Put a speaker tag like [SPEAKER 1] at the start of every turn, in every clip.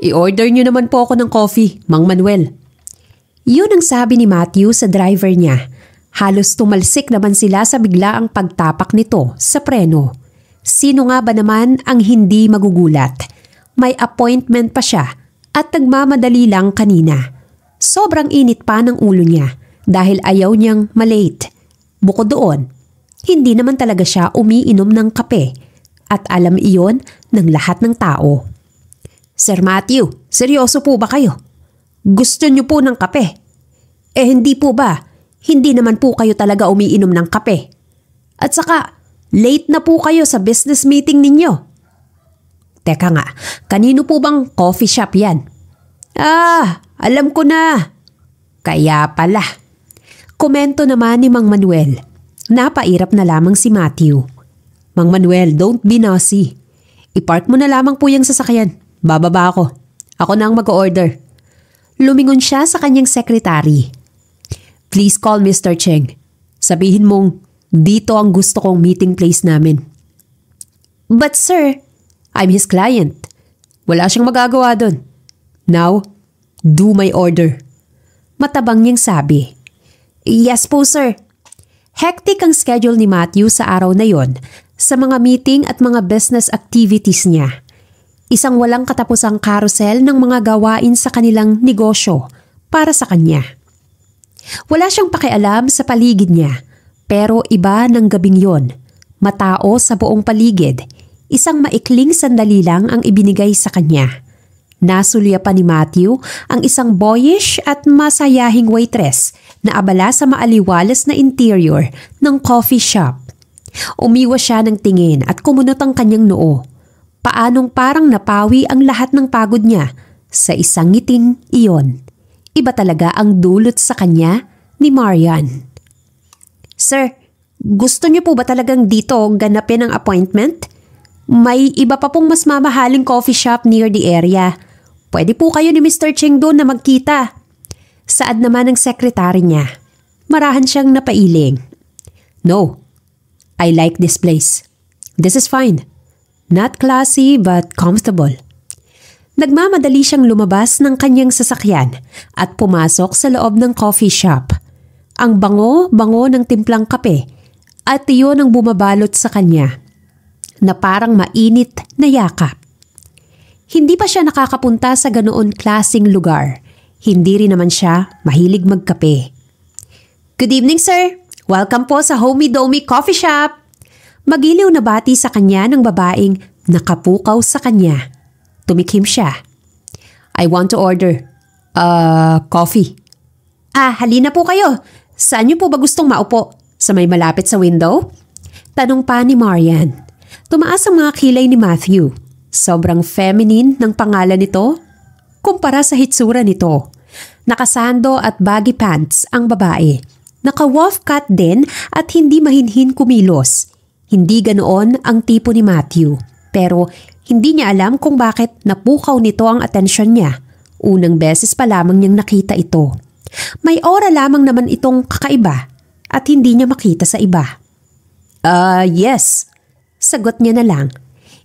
[SPEAKER 1] I-order niyo naman po ako ng coffee, Mang Manuel. Yun ang sabi ni Matthew sa driver niya. Halos tumalsik naman sila sa biglaang pagtapak nito sa preno. Sino nga ba naman ang hindi magugulat? May appointment pa siya at nagmamadali lang kanina. Sobrang init pa ng ulo niya dahil ayaw niyang malate. Bukod doon, hindi naman talaga siya umiinom ng kape at alam iyon ng lahat ng tao. Sir Matthew, seryoso po ba kayo? Gusto niyo po ng kape? Eh hindi po ba, hindi naman po kayo talaga umiinom ng kape. At saka, late na po kayo sa business meeting ninyo. Teka nga, kanino po bang coffee shop yan? Ah, alam ko na. Kaya pala. Komento naman ni Mang Manuel. Napairap na lamang si Matthew. Mang Manuel, don't be nosy. Ipark mo na lamang po yung sasakyan. Bababa ako. Ako na ang mag-order. Lumingon siya sa kanyang secretary. Please call Mr. Cheng. Sabihin mong dito ang gusto kong meeting place namin. But sir, I'm his client. Wala siyang magagawa doon. Now, do my order. Matabang niyang sabi. Yes po sir. Hectic ang schedule ni Matthew sa araw na yon sa mga meeting at mga business activities niya. Isang walang katapusang carousel ng mga gawain sa kanilang negosyo para sa kanya. Wala siyang pakialam sa paligid niya, pero iba ng gabing yon. Matao sa buong paligid, isang maikling sandali lang ang ibinigay sa kanya. Nasulya pa ni Matthew ang isang boyish at masayahing waitress na abala sa maaliwalas na interior ng coffee shop. Umiwas siya ng tingin at kumunot ang kanyang noo paanong parang napawi ang lahat ng pagod niya sa isang ngiting iyon. Iba talaga ang dulot sa kanya ni Marian. Sir, gusto niyo po ba talagang dito ganapin ang appointment? May iba pa pong mas mamahaling coffee shop near the area. Pwede po kayo ni Mr. Cheng doon na magkita. Saad naman ang sekretary niya. Marahan siyang napailing. No, I like this place. This is fine. Not classy but comfortable. Nagmamadali siyang lumabas ng kanyang sasakyan at pumasok sa loob ng coffee shop. Ang bango-bango ng timplang kape at iyon ang bumabalot sa kanya na parang mainit na yakap. Hindi pa siya nakakapunta sa ganoon klasing lugar. Hindi rin naman siya mahilig magkape. Good evening, sir! Welcome po sa Homie Domi Coffee Shop! Magiliw na bati sa kanya ng babaeng nakapukaw sa kanya. Tumikim siya. I want to order. Uh, coffee. Ah, halina po kayo. Saan niyo po ba gustong maupo? Sa may malapit sa window? Tanong pa ni Marian. Tumaas ang mga kilay ni Matthew. Sobrang feminine ng pangalan nito kumpara sa hitsura nito. Nakasando at baggy pants ang babae. Naka-wolf cut din at hindi mahinhin kumilos. Hindi ganoon ang tipo ni Matthew, pero hindi niya alam kung bakit napukaw nito ang atensyon niya. Unang beses pa lamang niyang nakita ito. May aura lamang naman itong kakaiba at hindi niya makita sa iba. Ah, uh, yes. Sagot niya na lang.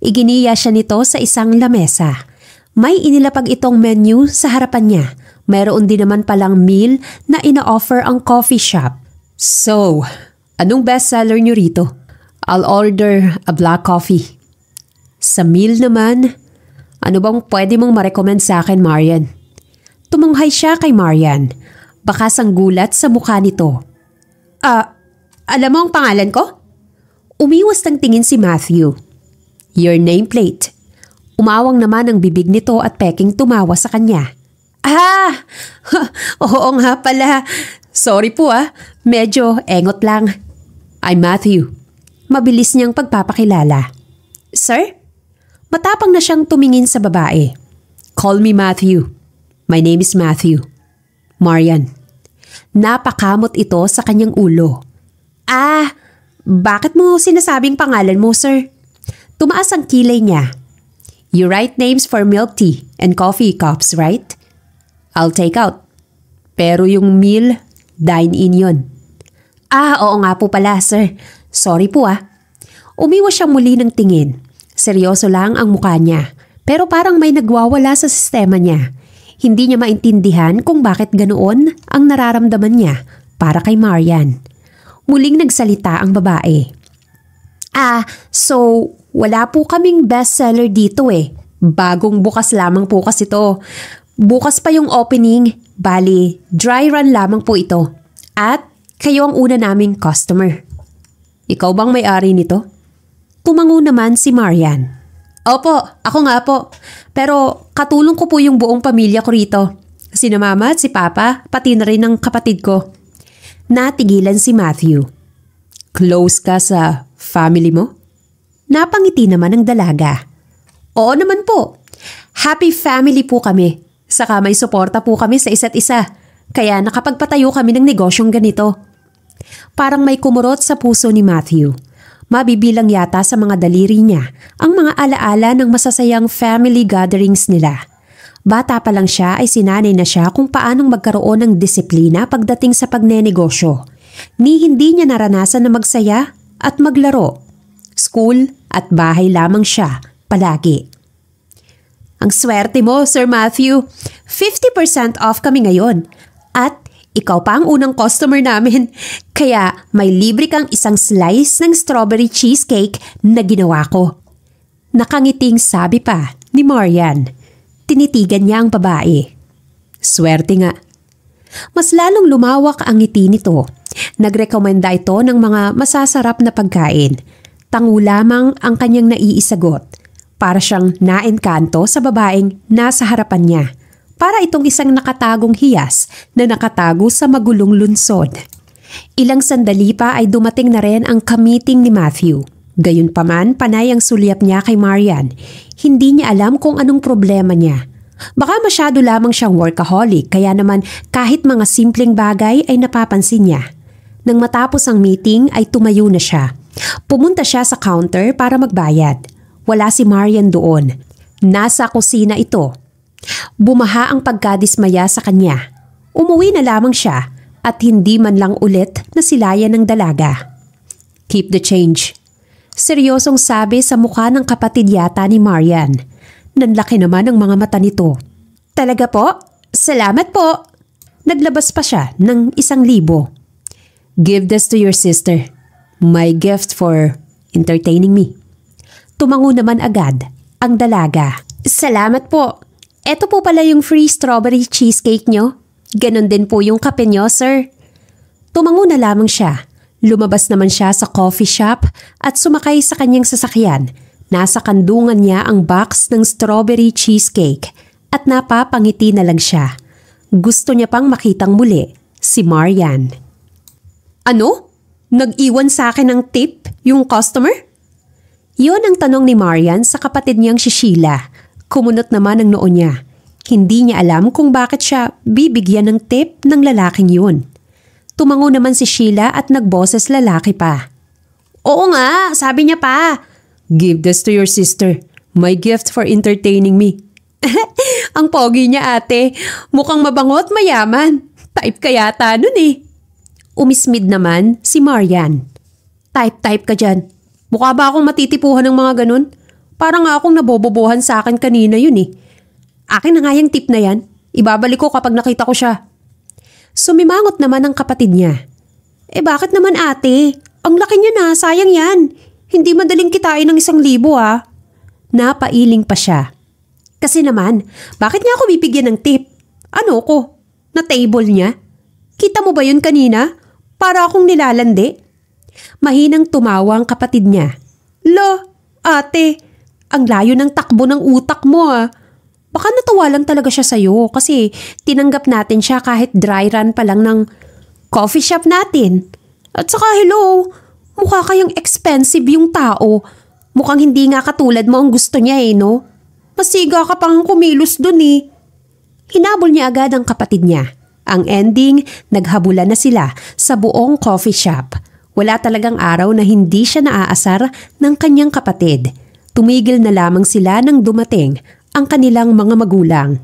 [SPEAKER 1] Iginiya siya nito sa isang lamesa. May inilapag itong menu sa harapan niya. Mayroon din naman palang meal na ina-offer ang coffee shop. So, anong bestseller niyo rito? I'll order a black coffee. Sa meal naman, ano bang pwede mong marecommend sa akin, Marian? Tumunghay siya kay Marian. Bakas ang gulat sa mukha nito. Ah, uh, alam mo ang pangalan ko? Umiwas ng tingin si Matthew. Your nameplate. Umawang naman ang bibig nito at peking tumawa sa kanya. Ah! Oo nga pala. Sorry po ah. Medyo engot lang. I'm Matthew. Mabilis niyang pagpapakilala. Sir? Matapang na siyang tumingin sa babae. Call me Matthew. My name is Matthew. Marian. Napakamot ito sa kanyang ulo. Ah, bakit mo sinasabing pangalan mo, sir? Tumaas ang kilay niya. You write names for milk tea and coffee cups, right? I'll take out. Pero yung meal, dine in yon. Ah, oo nga po pala, sir. Sorry po ah. Umiwas siya muli ng tingin. Seryoso lang ang mukha niya. Pero parang may nagwawala sa sistema niya. Hindi niya maintindihan kung bakit ganoon ang nararamdaman niya para kay Marian. Muling nagsalita ang babae. Ah, so wala po kaming bestseller dito eh. Bagong bukas lamang po kasi to. Bukas pa yung opening, bali dry run lamang po ito. At kayo ang una naming customer. Ikaw bang may-ari nito? Tumango naman si Marian. Opo, ako nga po. Pero katulong ko po yung buong pamilya ko rito. Si na mama at si papa, pati na rin ang kapatid ko. Natigilan si Matthew. Close ka sa family mo? Napangiti naman ang dalaga. Oo naman po. Happy family po kami. Saka may suporta po kami sa isa't isa. Kaya nakapagpatayo kami ng negosyong ganito. Parang may kumurot sa puso ni Matthew. Mabibilang yata sa mga daliri niya ang mga alaala ng masasayang family gatherings nila. Bata pa lang siya ay sinanay na siya kung paanong magkaroon ng disiplina pagdating sa pagnenegosyo. Ni hindi niya naranasan na magsaya at maglaro. School at bahay lamang siya, palagi. Ang swerte mo, Sir Matthew. 50% off kami ngayon. At ikaw pa ang unang customer namin. Kaya may libre kang isang slice ng strawberry cheesecake na ginawa ko. Nakangiting sabi pa ni Marian. Tinitigan niya ang babae. Swerte nga. Mas lalong lumawak ang ngiti nito. Nagrekomenda ito ng mga masasarap na pagkain. Tangu lamang ang kanyang naiisagot para siyang naenkanto sa babaeng nasa harapan niya para itong isang nakatagong hiyas na nakatago sa magulong lunsod. Ilang sandali pa ay dumating na rin ang kamiting ni Matthew. Gayunpaman, panay ang sulyap niya kay Marian. Hindi niya alam kung anong problema niya. Baka masyado lamang siyang workaholic kaya naman kahit mga simpleng bagay ay napapansin niya. Nang matapos ang meeting ay tumayo na siya. Pumunta siya sa counter para magbayad. Wala si Marian doon. Nasa kusina ito. Bumaha ang pagkadismaya sa kanya. Umuwi na lamang siya at hindi man lang ulit na nasilayan ng dalaga. Keep the change. Seryosong sabi sa mukha ng kapatid yata ni Marian. Nanlaki naman ang mga mata nito. Talaga po? Salamat po! Naglabas pa siya ng isang libo. Give this to your sister. My gift for entertaining me. Tumango naman agad ang dalaga. Salamat po. Eto po pala yung free strawberry cheesecake nyo. Ganon din po yung kape nyo, sir. Tumango na lamang siya. Lumabas naman siya sa coffee shop at sumakay sa kanyang sasakyan. Nasa kandungan niya ang box ng strawberry cheesecake at napapangiti na lang siya. Gusto niya pang makitang muli si Marian. Ano? Nag-iwan sa akin ng tip yung customer? Yun ang tanong ni Marian sa kapatid niyang si Sheila Kumunot naman ang noo niya. Hindi niya alam kung bakit siya bibigyan ng tip ng lalaking yun. Tumango naman si Sheila at nagboses lalaki pa. Oo nga, sabi niya pa. Give this to your sister. My gift for entertaining me. ang pogi niya ate. Mukhang mabango at mayaman. Type ka yata nun eh. Umismid naman si Marian. Type-type ka dyan. Mukha ba akong matitipuhan ng mga ganun? Para nga akong nabobobohan sa akin kanina yun eh. Akin na nga yung tip na yan. Ibabalik ko kapag nakita ko siya. Sumimangot naman ang kapatid niya. Eh bakit naman ate? Ang laki niya na, sayang yan. Hindi madaling kitain ng isang libo ah. Napailing pa siya. Kasi naman, bakit niya ako bibigyan ng tip? Ano ko? Na table niya? Kita mo ba yun kanina? Para akong nilalandi. Mahinang tumawa ang kapatid niya. Lo, ate, ang layo ng takbo ng utak mo ah. Baka natuwa lang talaga siya sa'yo kasi tinanggap natin siya kahit dry run pa lang ng coffee shop natin. At saka hello, mukha kayang expensive yung tao. Mukhang hindi nga katulad mo ang gusto niya eh, no? Masiga ka pang kumilos dun eh. Hinabol niya agad ang kapatid niya. Ang ending, naghabulan na sila sa buong coffee shop. Wala talagang araw na hindi siya naaasar ng kanyang kapatid. Tumigil na lamang sila nang dumating ang kanilang mga magulang.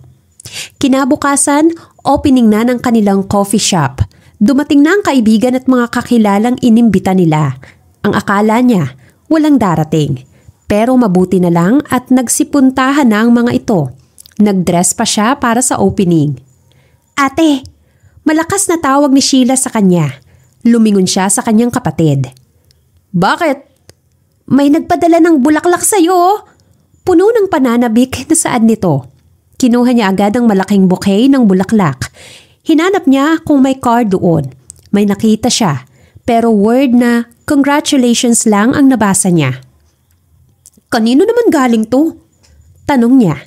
[SPEAKER 1] Kinabukasan, opening na ng kanilang coffee shop. Dumating na ang kaibigan at mga kakilalang inimbita nila. Ang akala niya, walang darating. Pero mabuti na lang at nagsipuntahan na ang mga ito. Nagdress pa siya para sa opening. Ate, malakas na tawag ni Sheila sa kanya. Lumingon siya sa kanyang kapatid. Bakit? May nagpadala ng bulaklak sa'yo. Puno ng pananabik na saan nito. Kinuha niya agad ang malaking bouquet ng bulaklak. Hinanap niya kung may card doon. May nakita siya. Pero word na congratulations lang ang nabasa niya. Kanino naman galing to? Tanong niya.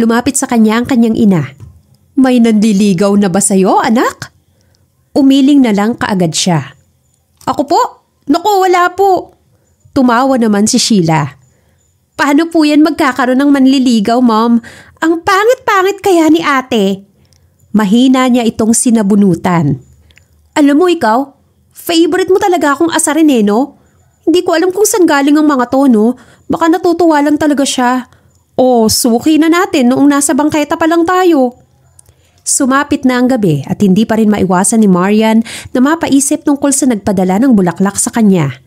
[SPEAKER 1] Lumapit sa kanya ang kanyang ina. May nandiligaw na ba sa'yo, anak? Umiling na lang kaagad siya. Ako po? Naku, wala po. Tumawa naman si Sheila. Paano po yan magkakaroon ng manliligaw, Mom? Ang pangit-pangit kaya ni ate. Mahina niya itong sinabunutan. Alam mo ikaw, favorite mo talaga akong asarin eh, no? Hindi ko alam kung saan galing ang mga to, no? Baka natutuwa lang talaga siya. O, oh, suki na natin noong nasa bangketa pa lang tayo. Sumapit na ang gabi at hindi pa rin maiwasan ni Marian na mapaisip tungkol sa nagpadala ng bulaklak sa kanya.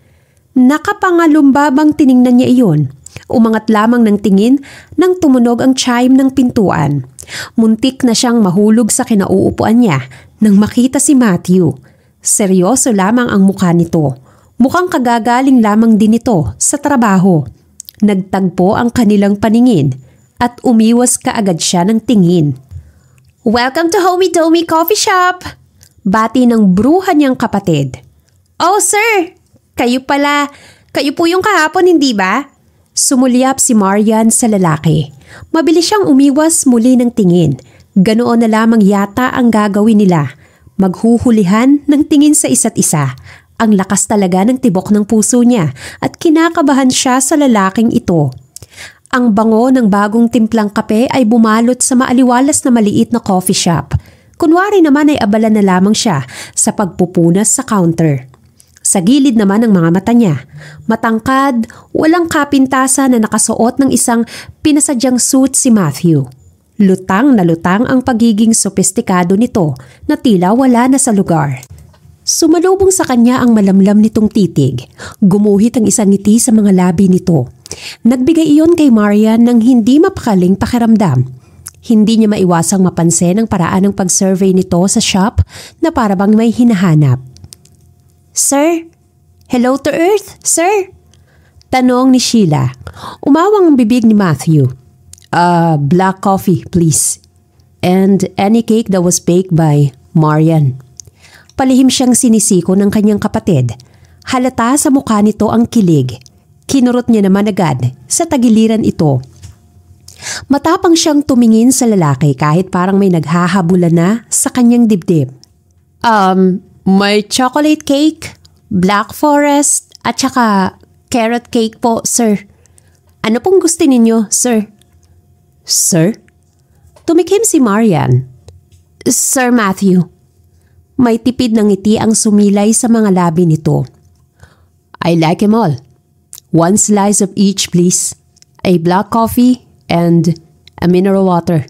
[SPEAKER 1] Nakapangalumbabang tiningnan niya iyon. Umangat lamang ng tingin nang tumunog ang chime ng pintuan. Muntik na siyang mahulog sa kinauupuan niya nang makita si Matthew. Seryoso lamang ang mukha nito. Mukhang kagagaling lamang din ito sa trabaho. Nagtagpo ang kanilang paningin at umiwas kaagad siya ng tingin. Welcome to Homie Domi Coffee Shop! Bati ng bruha niyang kapatid. Oh sir, kayo pala. Kayo po yung kahapon, hindi ba? Sumulyap si Marian sa lalaki. Mabilis siyang umiwas muli ng tingin. Ganoon na lamang yata ang gagawin nila. Maghuhulihan ng tingin sa isa't isa. Ang lakas talaga ng tibok ng puso niya at kinakabahan siya sa lalaking ito. Ang bango ng bagong timplang kape ay bumalot sa maaliwalas na maliit na coffee shop. Kunwari naman ay abala na lamang siya sa pagpupunas sa counter. Sa gilid naman ng mga mata niya, matangkad, walang kapintasa na nakasuot ng isang pinasadyang suit si Matthew. Lutang na lutang ang pagiging sopistikado nito na tila wala na sa lugar. Sumalubong sa kanya ang malamlam nitong titig. Gumuhit ang isang ngiti sa mga labi nito. Nagbigay iyon kay Maria ng hindi mapakaling pakiramdam. Hindi niya maiwasang mapansin ang paraan ng pag-survey nito sa shop na parabang may hinahanap. Sir? Hello to Earth, sir? Tanong ni Sheila. Umawang ang bibig ni Matthew. Uh, black coffee, please. And any cake that was baked by Marian. Palihim siyang sinisiko ng kanyang kapatid. Halata sa mukha nito ang kilig. Kinurot niya naman agad sa tagiliran ito. Matapang siyang tumingin sa lalaki kahit parang may naghahabulan na sa kanyang dibdib. Um, may chocolate cake, black forest, at saka carrot cake po, sir. Ano pong gusto ninyo, sir? Sir? Tumikim si Marian. Sir Matthew. May tipid ng ngiti ang sumilay sa mga labi nito. I like them all. One slice of each, please. A black coffee and a mineral water.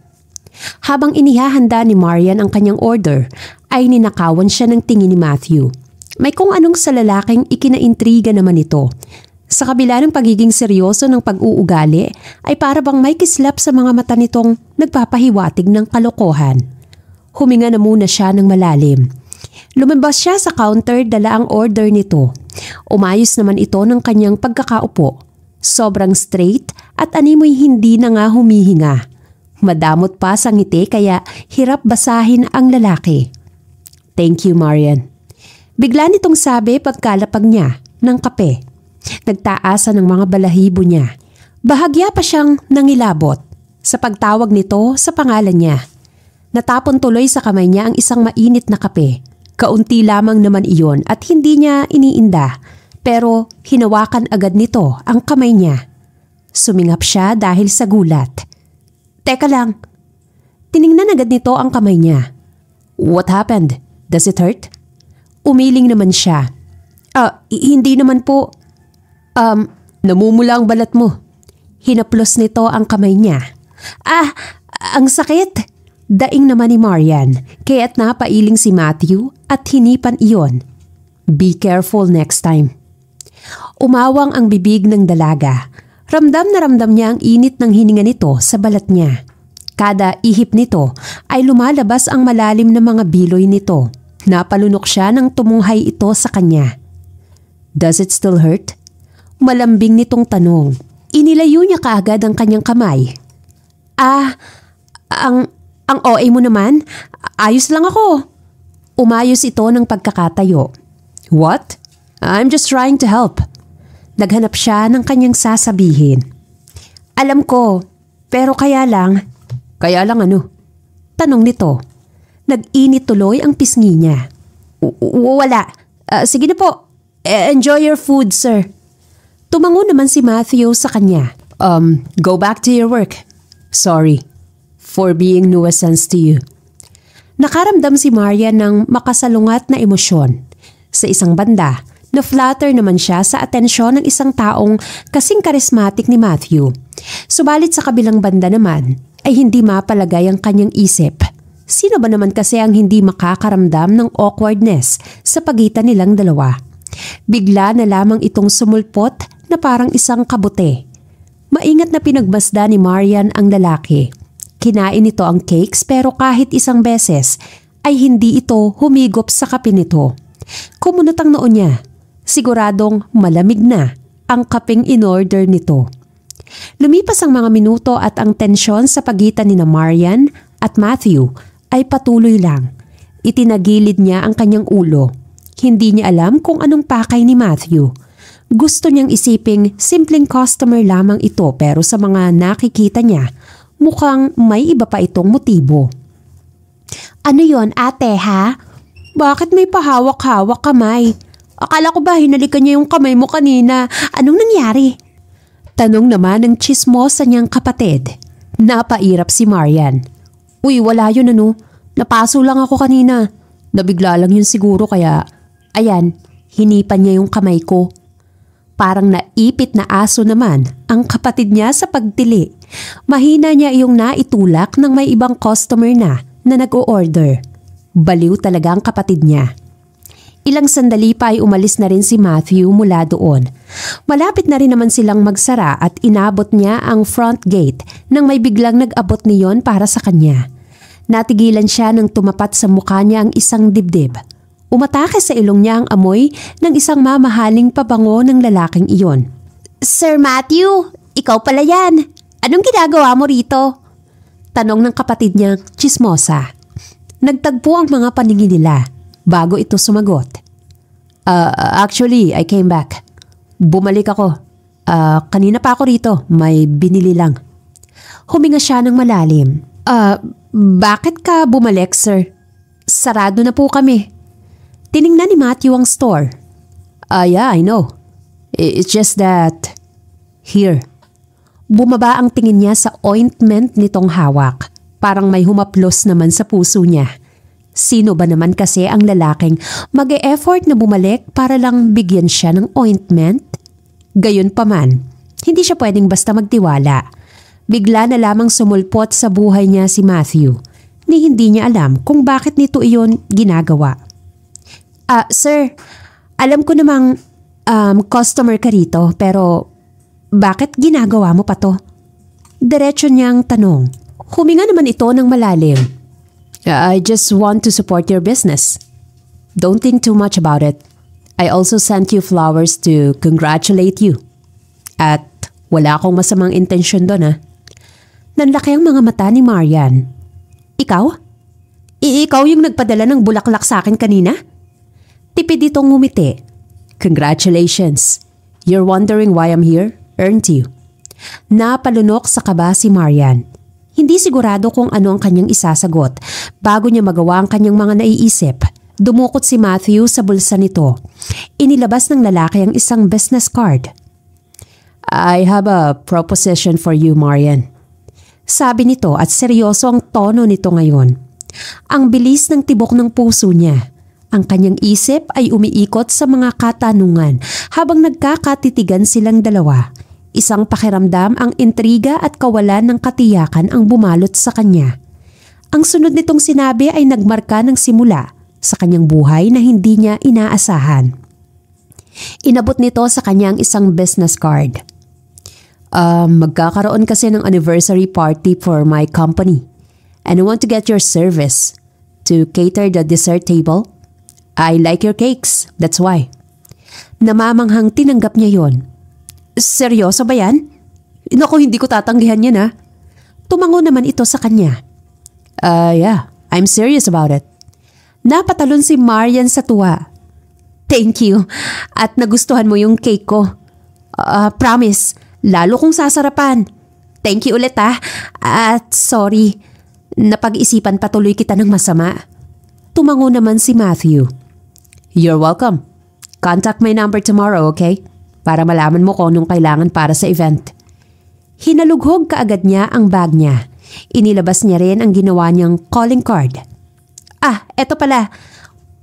[SPEAKER 1] Habang inihahanda ni Marian ang kanyang order, ay ninakawan siya ng tingin ni Matthew. May kung anong sa lalaking ikinaintriga naman ito. Sa kabila ng pagiging seryoso ng pag-uugali, ay para bang may kislap sa mga mata nitong nagpapahiwatig ng kalokohan. Huminga na muna siya ng malalim. Lumabas siya sa counter dala ang order nito. Umayos naman ito ng kanyang pagkakaupo. Sobrang straight at animoy hindi na nga humihinga. Madamot pa sa ngiti kaya hirap basahin ang lalaki. Thank you, Marian. Bigla nitong sabi pagkalapag niya ng kape. Nagtaasa ng mga balahibo niya. Bahagya pa siyang nangilabot sa pagtawag nito sa pangalan niya. Natapon tuloy sa kamay niya ang isang mainit na kape. Kaunti lamang naman iyon at hindi niya iniinda pero hinawakan agad nito ang kamay niya. Sumingap siya dahil sa gulat. Teka lang. Tiningnan agad nito ang kamay niya. What happened? Does it hurt? Umiling naman siya. Ah, hindi naman po. Um, namumula ang balat mo. Hinaplos nito ang kamay niya. Ah, ang sakit! Daing naman ni Marian, kaya't napailing si Matthew at hinipan iyon. Be careful next time. Umawang ang bibig ng dalaga Ramdam na ramdam niya ang init ng hininga nito sa balat niya. Kada ihip nito ay lumalabas ang malalim na mga biloy nito. Napalunok siya nang tumunghay ito sa kanya. Does it still hurt? Malambing nitong tanong. Inilayo niya kaagad ang kanyang kamay. Ah, ang, ang OA mo naman? Ayos lang ako. Umayos ito ng pagkakatayo. What? I'm just trying to help. Naghanap siya ng kanyang sasabihin. Alam ko, pero kaya lang, kaya lang ano? Tanong nito. Nag-init tuloy ang pisngi niya. Wala. Uh, sige na po. E Enjoy your food, sir. Tumango naman si Matthew sa kanya. Um, go back to your work. Sorry for being nuisance to you. Nakaramdam si Maria ng makasalungat na emosyon. Sa isang banda, na-flatter naman siya sa atensyon ng isang taong kasing karismatik ni Matthew. Subalit sa kabilang banda naman ay hindi mapalagay ang kanyang isip. Sino ba naman kasi ang hindi makakaramdam ng awkwardness sa pagitan nilang dalawa? Bigla na lamang itong sumulpot na parang isang kabute. Maingat na pinagbasda ni Marian ang lalaki. Kinain ito ang cakes pero kahit isang beses ay hindi ito humigop sa kape nito. Kumunot ang noon niya siguradong malamig na ang kaping inorder nito. Lumipas ang mga minuto at ang tensyon sa pagitan ni na Marian at Matthew ay patuloy lang. Itinagilid niya ang kanyang ulo. Hindi niya alam kung anong pakay ni Matthew. Gusto niyang isiping simpleng customer lamang ito pero sa mga nakikita niya, mukhang may iba pa itong motibo. Ano yon ate ha? Bakit may pahawak-hawak kamay? Akala ko ba hinalikan niya yung kamay mo kanina? Anong nangyari? Tanong naman ng chismosa niyang kapatid. Napairap si Marian. Uy, wala yun ano. Napaso lang ako kanina. Nabigla lang yun siguro kaya... Ayan, hinipan niya yung kamay ko. Parang naipit na aso naman ang kapatid niya sa pagtili. Mahina niya yung naitulak ng may ibang customer na na nag-o-order. Baliw talaga ang kapatid niya. Ilang sandali pa ay umalis na rin si Matthew mula doon. Malapit na rin naman silang magsara at inabot niya ang front gate nang may biglang nag-abot niyon para sa kanya. Natigilan siya nang tumapat sa mukha niya ang isang dibdib. Umatake sa ilong niya ang amoy ng isang mamahaling pabango ng lalaking iyon. Sir Matthew, ikaw pala yan. Anong ginagawa mo rito? Tanong ng kapatid niya, chismosa. Nagtagpo ang mga paningin nila bago ito sumagot. Uh, actually, I came back. Bumalik ako. Uh, kanina pa ako rito. May binili lang. Huminga siya ng malalim. Uh, bakit ka bumalik, sir? Sarado na po kami. Tiningnan ni Matthew ang store. Ah, uh, yeah, I know. It's just that... Here. Bumaba ang tingin niya sa ointment nitong hawak. Parang may humaplos naman sa puso niya. Sino ba naman kasi ang lalaking mag -e effort na bumalik para lang bigyan siya ng ointment? Gayon paman, hindi siya pwedeng basta magtiwala. Bigla na lamang sumulpot sa buhay niya si Matthew ni hindi niya alam kung bakit nito iyon ginagawa. Ah, uh, sir, alam ko namang um, customer ka rito pero bakit ginagawa mo pa to? Diretso niyang tanong. Huminga naman ito ng malalim Uh, I just want to support your business. Don't think too much about it. I also sent you flowers to congratulate you. At wala akong masamang intensyon doon ha. Ah. Nanlaki ang mga mata ni Marian. Ikaw? I ikaw yung nagpadala ng bulaklak sa akin kanina? Tipid itong ngumiti. Congratulations. You're wondering why I'm here? Earned you. Napalunok sa kaba si Marian. Hindi sigurado kung ano ang kanyang isasagot bago niya magawa ang kanyang mga naiisip. Dumukot si Matthew sa bulsa nito. Inilabas ng lalaki ang isang business card. I have a proposition for you, Marian. Sabi nito at seryoso ang tono nito ngayon. Ang bilis ng tibok ng puso niya. Ang kanyang isip ay umiikot sa mga katanungan habang nagkakatitigan silang dalawa. Isang pakiramdam ang intriga at kawalan ng katiyakan ang bumalot sa kanya. Ang sunod nitong sinabi ay nagmarka ng simula sa kanyang buhay na hindi niya inaasahan. Inabot nito sa kanyang isang business card. Um, magkakaroon kasi ng anniversary party for my company and I want to get your service to cater the dessert table. I like your cakes, that's why. Namamanghang tinanggap niya yon Seryoso ba yan? Naku, hindi ko tatanggihan yan ha. Tumango naman ito sa kanya. Ah, uh, yeah. I'm serious about it. Napatalon si Marian sa tuwa. Thank you. At nagustuhan mo yung cake ko. Uh, promise, lalo kong sasarapan. Thank you ulit ha. At sorry, napag-isipan patuloy kita ng masama. Tumango naman si Matthew. You're welcome. Contact my number tomorrow, okay? para malaman mo kung anong kailangan para sa event. Hinalughog kaagad niya ang bag niya. Inilabas niya rin ang ginawa niyang calling card. Ah, eto pala.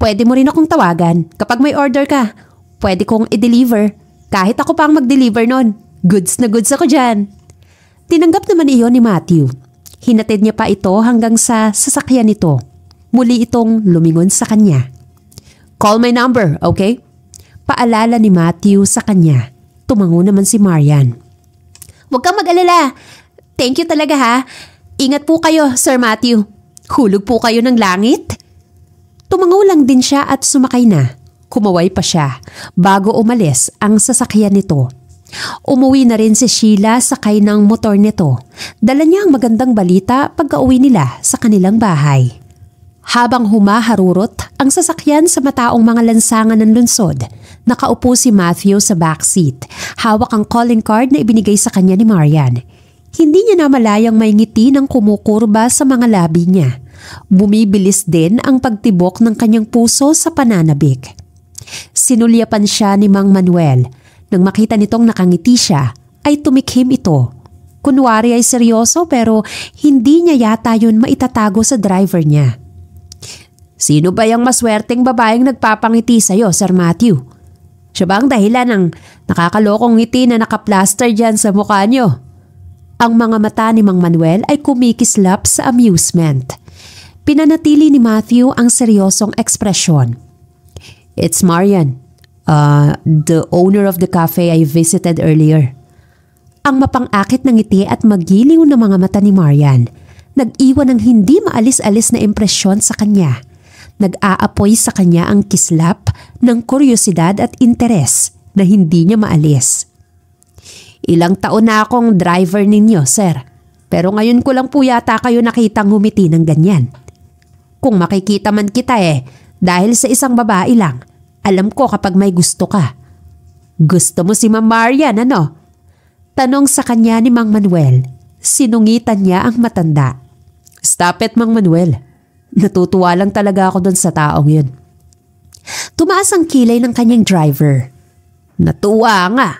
[SPEAKER 1] Pwede mo rin akong tawagan. Kapag may order ka, pwede kong i-deliver. Kahit ako pa ang mag-deliver nun. Goods na goods ako dyan. Tinanggap naman iyon ni Matthew. Hinatid niya pa ito hanggang sa sasakyan nito. Muli itong lumingon sa kanya. Call my number, okay? Paalala ni Matthew sa kanya. Tumango naman si Marian. Huwag kang mag-alala. Thank you talaga ha. Ingat po kayo, Sir Matthew. Hulog po kayo ng langit. Tumango lang din siya at sumakay na. Kumaway pa siya bago umalis ang sasakyan nito. Umuwi na rin si Sheila sakay ng motor nito. Dala niya ang magandang balita pagka uwi nila sa kanilang bahay. Habang humaharurot ang sasakyan sa mataong mga lansangan ng lungsod, nakaupo si Matthew sa backseat. Hawak ang calling card na ibinigay sa kanya ni Marian. Hindi niya namalayang may ngiti ng kumukurba sa mga labi niya. Bumibilis din ang pagtibok ng kanyang puso sa pananabik. Sinulyapan siya ni Mang Manuel. Nang makita nitong nakangiti siya, ay tumikhim ito. Kunwari ay seryoso pero hindi niya yata yun maitatago sa driver niya. Sino ba yung maswerteng babaeng nagpapangiti sa'yo, Sir Matthew? Siya ba ang dahilan ng nakakalokong ngiti na nakaplaster dyan sa mukha nyo? Ang mga mata ni Mang Manuel ay kumikislap sa amusement. Pinanatili ni Matthew ang seryosong ekspresyon. It's Marian, uh, the owner of the cafe I visited earlier. Ang mapangakit ng ngiti at magiliw na mga mata ni Marian, nag-iwan ng hindi maalis-alis na impresyon sa kanya nag-aapoy sa kanya ang kislap ng kuryosidad at interes na hindi niya maalis. Ilang taon na akong driver ninyo, sir. Pero ngayon ko lang po yata kayo nakitang humiti ng ganyan. Kung makikita man kita eh, dahil sa isang babae lang, alam ko kapag may gusto ka. Gusto mo si Ma'am Marian, ano? Tanong sa kanya ni Mang Manuel. Sinungitan niya ang matanda. Stop it, Mang Manuel. Natutuwa lang talaga ako dun sa taong yun. Tumaas ang kilay ng kanyang driver. Natuwa nga.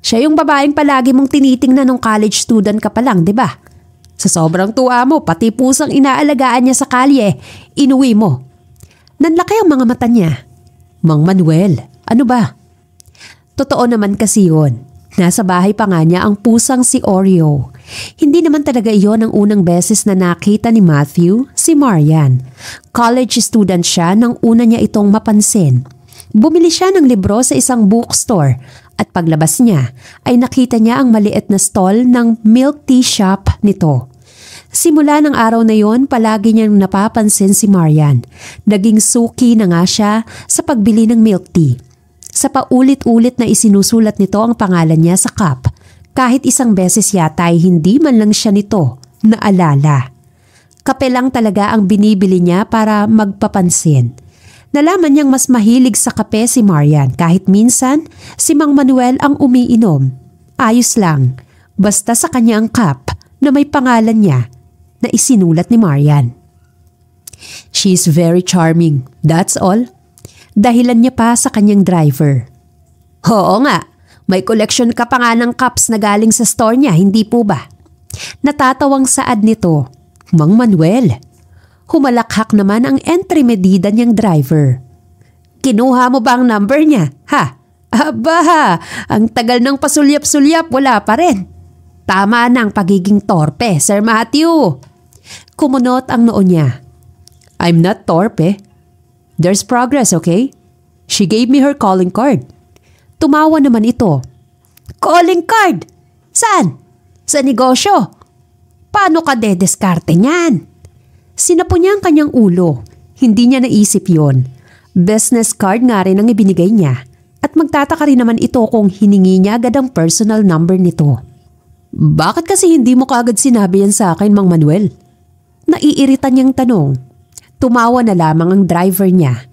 [SPEAKER 1] Siya yung babaeng palagi mong tinitingnan nung college student ka pa lang, di ba? Sa sobrang tuwa mo, pati pusang inaalagaan niya sa kalye, inuwi mo. Nanlaki ang mga mata niya. Mang Manuel, ano ba? Totoo naman kasi yun. Nasa bahay pa nga niya ang pusang si Oreo. Hindi naman talaga iyon ang unang beses na nakita ni Matthew si Marian. College student siya nang una niya itong mapansin. Bumili siya ng libro sa isang bookstore at paglabas niya ay nakita niya ang maliit na stall ng milk tea shop nito. Simula ng araw na yon, palagi niyang napapansin si Marian. Naging suki na nga siya sa pagbili ng milk tea. Sa paulit-ulit na isinusulat nito ang pangalan niya sa cup, kahit isang beses yata ay hindi man lang siya nito naalala. Kape lang talaga ang binibili niya para magpapansin. Nalaman niyang mas mahilig sa kape si Marian kahit minsan si Mang Manuel ang umiinom. Ayos lang, basta sa kanya ang cup na may pangalan niya na isinulat ni Marian. She's very charming, that's all dahilan niya pa sa kanyang driver. Oo nga, may collection ka pa nga ng cups na galing sa store niya, hindi po ba? Natatawang saad nito, Mang Manuel. Humalakhak naman ang entry medida niyang driver. Kinuha mo ba ang number niya, ha? Aba, ang tagal ng pasulyap-sulyap, wala pa rin. Tama na ang pagiging torpe, Sir Matthew. Kumunot ang noo niya. I'm not torpe. There's progress, okay? She gave me her calling card. Tumawa naman ito. Calling card? Saan? Sa negosyo? Paano ka dedeskarte niyan? Sinapo niya ang kanyang ulo. Hindi niya naisip yon. Business card nga rin ang ibinigay niya. At magtataka rin naman ito kung hiningi niya agad ang personal number nito. Bakit kasi hindi mo kaagad sinabi yan sa akin, Mang Manuel? Naiirita niyang tanong. Tumawa na lamang ang driver niya.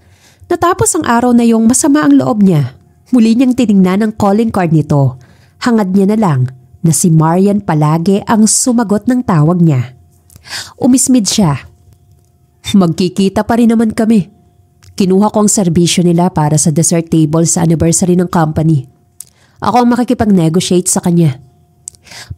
[SPEAKER 1] Natapos ang araw na yung masama ang loob niya. Muli niyang tiningnan ang calling card nito. Hangad niya na lang na si Marian palagi ang sumagot ng tawag niya. Umismid siya. Magkikita pa rin naman kami. Kinuha ko ang serbisyo nila para sa dessert table sa anniversary ng company. Ako ang makikipag-negotiate sa kanya.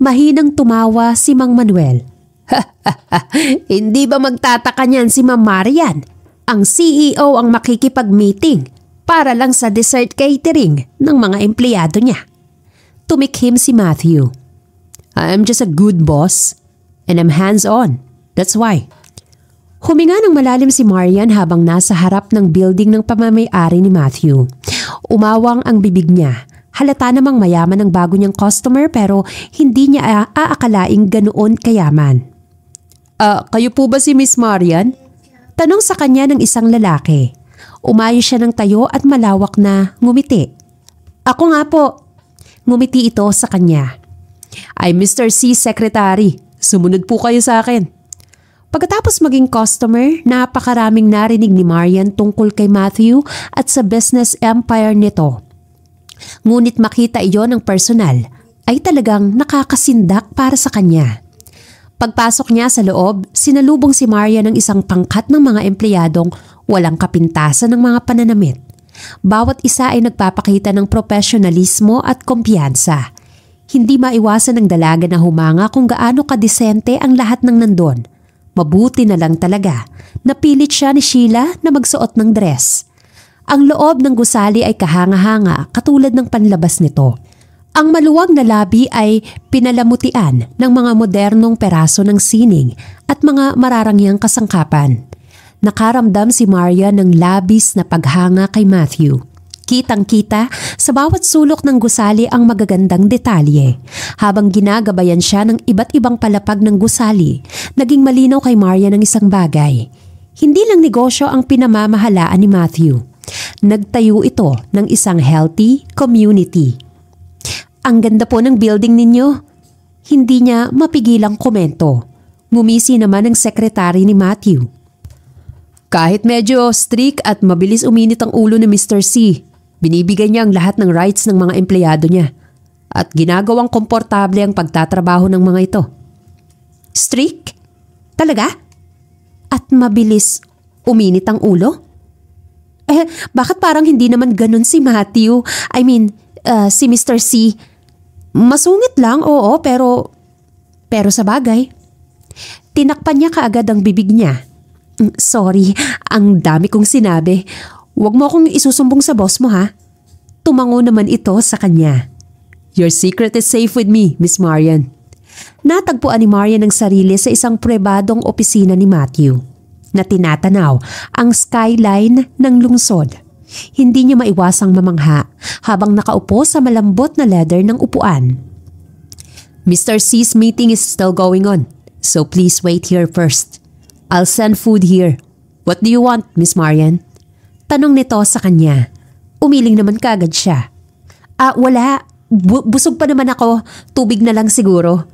[SPEAKER 1] Mahinang tumawa si Mang Manuel Hindi ba magtataka niyan si Ma'am Marian? Ang CEO ang makikipag-meeting para lang sa dessert catering ng mga empleyado niya. Tumikhim si Matthew. I'm just a good boss and I'm hands-on. That's why. Huminga ng malalim si Marian habang nasa harap ng building ng pamamayari ni Matthew. Umawang ang bibig niya. Halata namang mayaman ang bago niyang customer pero hindi niya aakalaing ganoon kayaman. Ah, kayo po ba si Miss Marian? Tanong sa kanya ng isang lalaki. Umayos siya ng tayo at malawak na ngumiti. Ako nga po. Ngumiti ito sa kanya. Ay Mr. C Secretary, sumunod po kayo sa akin. Pagkatapos maging customer, napakaraming narinig ni Marian tungkol kay Matthew at sa business empire nito. Ngunit makita iyon ng personal ay talagang nakakasindak para sa kanya. Pagpasok niya sa loob, sinalubong si Maria ng isang pangkat ng mga empleyadong walang kapintasan ng mga pananamit. Bawat isa ay nagpapakita ng profesionalismo at kumpiyansa. Hindi maiwasan ng dalaga na humanga kung gaano kadesente ang lahat ng nandon. Mabuti na lang talaga. Napilit siya ni Sheila na magsuot ng dress. Ang loob ng gusali ay kahanga-hanga katulad ng panlabas nito. Ang maluwag na labi ay pinalamutian ng mga modernong peraso ng sining at mga mararangyang kasangkapan. Nakaramdam si Maria ng labis na paghanga kay Matthew. Kitang-kita sa bawat sulok ng gusali ang magagandang detalye. Habang ginagabayan siya ng iba't ibang palapag ng gusali, naging malinaw kay Maria ng isang bagay. Hindi lang negosyo ang pinamamahalaan ni Matthew. Nagtayo ito ng isang healthy community ang ganda po ng building ninyo. Hindi niya mapigilang komento. Ngumisi naman ang sekretary ni Matthew. Kahit medyo strict at mabilis uminit ang ulo ni Mr. C, binibigay niya ang lahat ng rights ng mga empleyado niya at ginagawang komportable ang pagtatrabaho ng mga ito. Strict? Talaga? At mabilis uminit ang ulo? Eh, bakit parang hindi naman ganun si Matthew? I mean, uh, si Mr. C. Masungit lang, oo, pero... Pero sa bagay. Tinakpan niya kaagad ang bibig niya. Mm, sorry, ang dami kong sinabi. Huwag mo akong isusumbong sa boss mo ha. Tumango naman ito sa kanya. Your secret is safe with me, Miss Marian. Natagpuan ni Marian ang sarili sa isang pribadong opisina ni Matthew na tinatanaw ang skyline ng lungsod. Hindi niya maiwasang mamangha habang nakaupo sa malambot na leather ng upuan. Mr. C's meeting is still going on, so please wait here first. I'll send food here. What do you want, Miss Marian? Tanong nito sa kanya. Umiling naman kagad siya. Ah, wala. Bu busog pa naman ako. Tubig na lang siguro.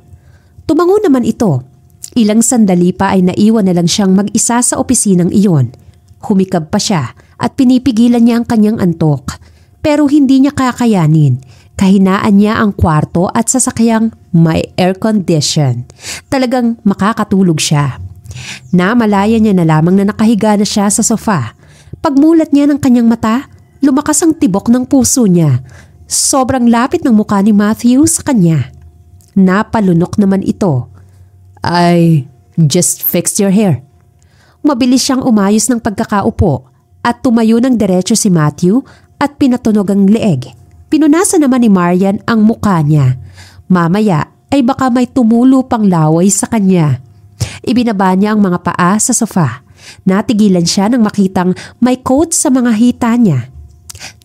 [SPEAKER 1] Tumango naman ito. Ilang sandali pa ay naiwan na lang siyang mag-isa sa opisinang iyon. Humikab pa siya at pinipigilan niya ang kanyang antok. Pero hindi niya kakayanin. Kahinaan niya ang kwarto at sasakyang may air condition. Talagang makakatulog siya. Namalaya niya na lamang na nakahiga na siya sa sofa. Pagmulat niya ng kanyang mata, lumakas ang tibok ng puso niya. Sobrang lapit ng mukha ni Matthew sa kanya. Napalunok naman ito. I just fixed your hair. Mabilis siyang umayos ng pagkakaupo at tumayo ng derecho si Matthew at pinatunog ang leeg. Pinunasan naman ni Marian ang mukha niya. Mamaya ay baka may tumulo pang laway sa kanya. Ibinaba niya ang mga paa sa sofa. Natigilan siya nang makitang may coat sa mga hita niya.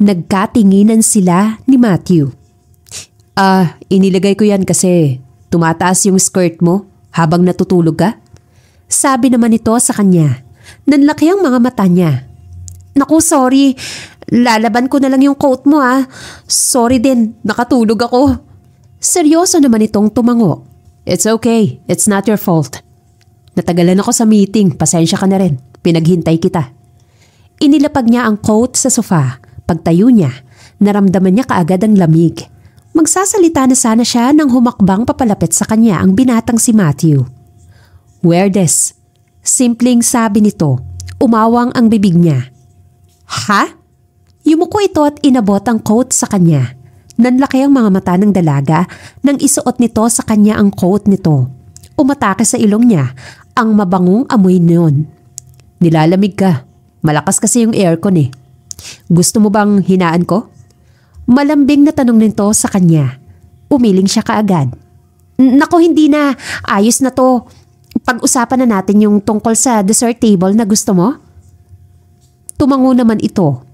[SPEAKER 1] Nagkatinginan sila ni Matthew. Ah, uh, inilagay ko yan kasi tumataas yung skirt mo habang natutulog ka? Sabi naman ito sa kanya. Nanlaki ang mga mata niya. Naku, sorry. Lalaban ko na lang yung coat mo ah. Sorry din, nakatulog ako. Seryoso naman itong tumango. It's okay, it's not your fault. Natagalan ako sa meeting, pasensya ka na rin. Pinaghintay kita. Inilapag niya ang coat sa sofa. Pagtayo niya, naramdaman niya kaagad ang lamig. Magsasalita na sana siya nang humakbang papalapit sa kanya ang binatang si Matthew. Where this? Simpleng sabi nito, umawang ang bibig niya. Ha? Yumuko ito at inabot ang coat sa kanya. Nanlaki ang mga mata ng dalaga nang isuot nito sa kanya ang coat nito. Umatake sa ilong niya ang mabangong amoy noon. Nilalamig ka. Malakas kasi yung aircon eh. Gusto mo bang hinaan ko? Malambing na tanong nito sa kanya. Umiling siya kaagad. Nako hindi na. Ayos na to. Pag-usapan na natin yung tungkol sa dessert table na gusto mo. Tumango naman ito.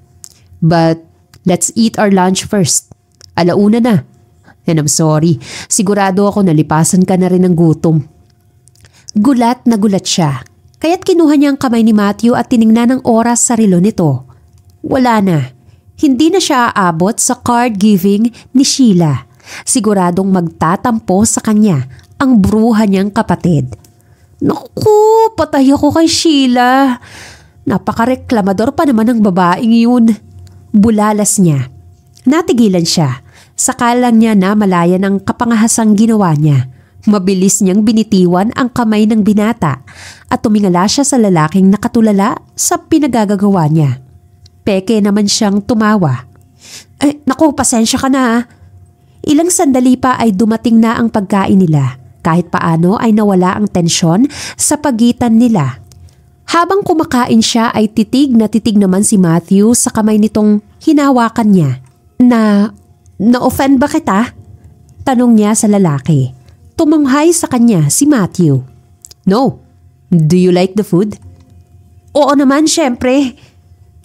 [SPEAKER 1] But let's eat our lunch first. Alauna na. And I'm sorry, sigurado ako nalipasan ka na rin ng gutom. Gulat na gulat siya. Kaya't kinuha niya ang kamay ni Matthew at tiningnan ang oras sa relo nito. Wala na. Hindi na siya aabot sa card giving ni Sheila. Siguradong magtatampo sa kanya ang bruha niyang kapatid. Naku, patay ako kay Sheila. Napakareklamador pa naman ng babaeng yun. Bulalas niya. Natigilan siya. Sakalang niya na malaya ng kapangahasang ginawa niya. Mabilis niyang binitiwan ang kamay ng binata at tumingala siya sa lalaking nakatulala sa pinagagagawa niya. Peke naman siyang tumawa. Eh, naku, pasensya ka na ah. Ilang sandali pa ay dumating na ang pagkain nila. Kahit paano ay nawala ang tensyon sa pagitan nila. Habang kumakain siya ay titig na titig naman si Matthew sa kamay nitong hinawakan niya. Na, na-offend ba kita? Tanong niya sa lalaki. Tumanghay sa kanya si Matthew. No. Do you like the food? Oo naman, syempre.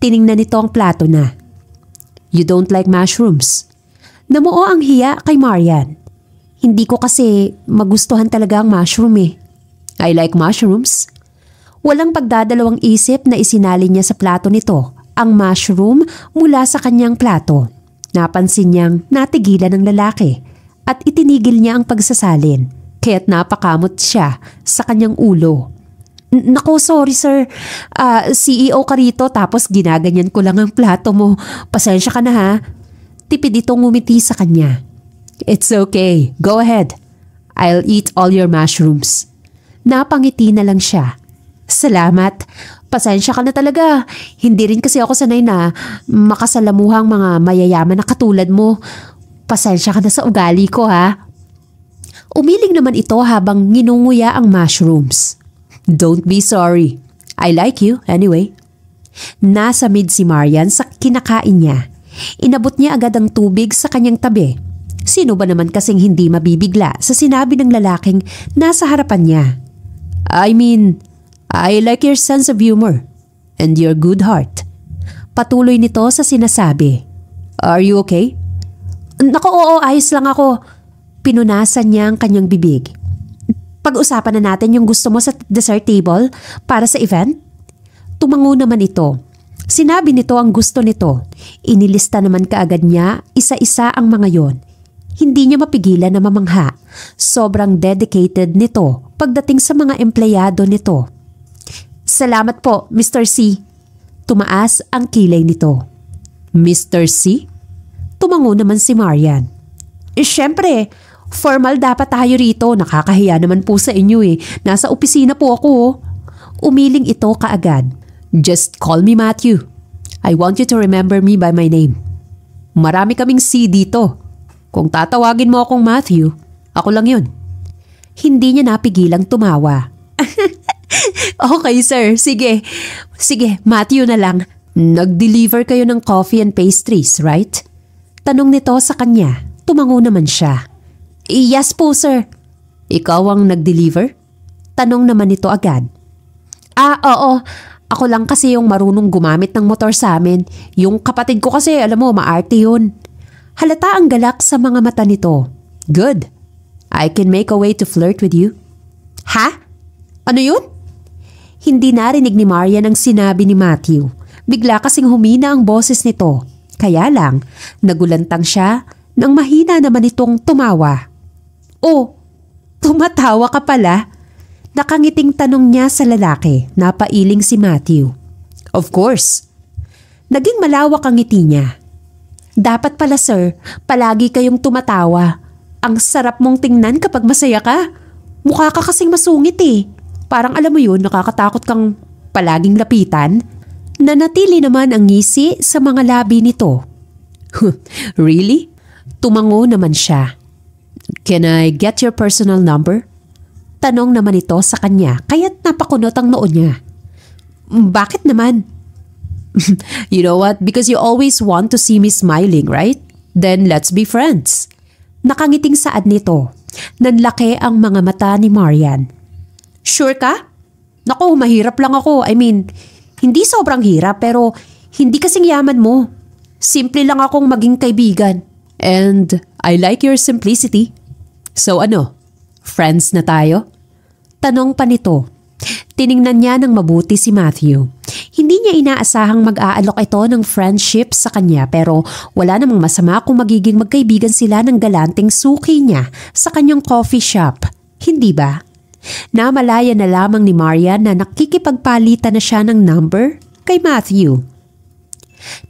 [SPEAKER 1] Tiningnan nito ang plato na. You don't like mushrooms. Namuo ang hiya kay Marian. Hindi ko kasi magustuhan talaga ang mushroom eh. I like mushrooms. Walang pagdadalawang isip na isinalin niya sa plato nito ang mushroom mula sa kanyang plato. Napansin niyang natigilan ng lalaki at itinigil niya ang pagsasalin kaya't napakamot siya sa kanyang ulo. Nako, sorry sir. Uh, ah, CEO ka rito tapos ginaganyan ko lang ang plato mo. Pasensya ka na ha. Tipid itong umiti sa kanya. It's okay. Go ahead. I'll eat all your mushrooms. Napangiti na lang siya Salamat. Pasensya ka na talaga. Hindi rin kasi ako sanay na makasalamuhang mga mayayaman na katulad mo. Pasensya ka na sa ugali ko ha. Umiling naman ito habang nginunguya ang mushrooms. Don't be sorry. I like you anyway. Nasa mid si Marian sa kinakain niya. Inabot niya agad ang tubig sa kanyang tabi. Sino ba naman kasing hindi mabibigla sa sinabi ng lalaking nasa harapan niya? I mean, I like your sense of humor and your good heart. Patuloy nito sa sinasabi. Are you okay? Nako oo, ayos lang ako. Pinunasan niya ang kanyang bibig. Pag-usapan na natin yung gusto mo sa dessert table para sa event? Tumango naman ito. Sinabi nito ang gusto nito. Inilista naman kaagad niya isa-isa ang mga yon. Hindi niya mapigilan na mamangha. Sobrang dedicated nito pagdating sa mga empleyado nito. Salamat po, Mr. C. Tumaas ang kilay nito. Mr. C? Tumango naman si Marian. Eh, syempre, formal dapat tayo rito. Nakakahiya naman po sa inyo eh. Nasa opisina po ako. Oh. Umiling ito kaagad. Just call me Matthew. I want you to remember me by my name. Marami kaming C dito. Kung tatawagin mo akong Matthew, ako lang yun. Hindi niya napigilang tumawa. okay, sir. Sige. Sige, Matthew na lang. Nag-deliver kayo ng coffee and pastries, right? Tanong nito sa kanya. Tumango naman siya. Yes po, sir. Ikaw ang nag-deliver? Tanong naman nito agad. Ah, oo. Ako lang kasi yung marunong gumamit ng motor sa amin. Yung kapatid ko kasi, alam mo, maarte yun. Halata ang galak sa mga mata nito. Good. I can make a way to flirt with you. Ha? Ano yun? Hindi narinig ni Marian ang sinabi ni Matthew. Bigla kasing humina ang boses nito. Kaya lang, nagulantang siya nang mahina naman itong tumawa. Oh, tumatawa ka pala? Nakangiting tanong niya sa lalaki, napailing si Matthew. Of course. Naging malawak ang ngiti niya. Dapat pala sir, palagi kayong tumatawa. Ang sarap mong tingnan kapag masaya ka. Mukha ka kasing masungit eh. Parang alam mo yun, nakakatakot kang palaging lapitan. Nanatili naman ang ngisi sa mga labi nito. really? Tumango naman siya. Can I get your personal number? Tanong naman ito sa kanya kaya't napakunot ang noon niya. Bakit naman? you know what? Because you always want to see me smiling, right? Then let's be friends. Nakangiting saad nito. Nanlaki ang mga mata ni Marian. Sure ka? Nako, mahirap lang ako. I mean, hindi sobrang hirap pero hindi kasing yaman mo. Simple lang akong maging kaibigan. And I like your simplicity. So ano, friends na tayo? Tanong pa nito. Tiningnan niya ng mabuti si Matthew. Hindi niya inaasahang mag-aalok ito ng friendship sa kanya pero wala namang masama kung magiging magkaibigan sila ng galanting suki niya sa kanyang coffee shop. Hindi ba? Namalaya na lamang ni Marian na nakikipagpalitan na siya ng number kay Matthew.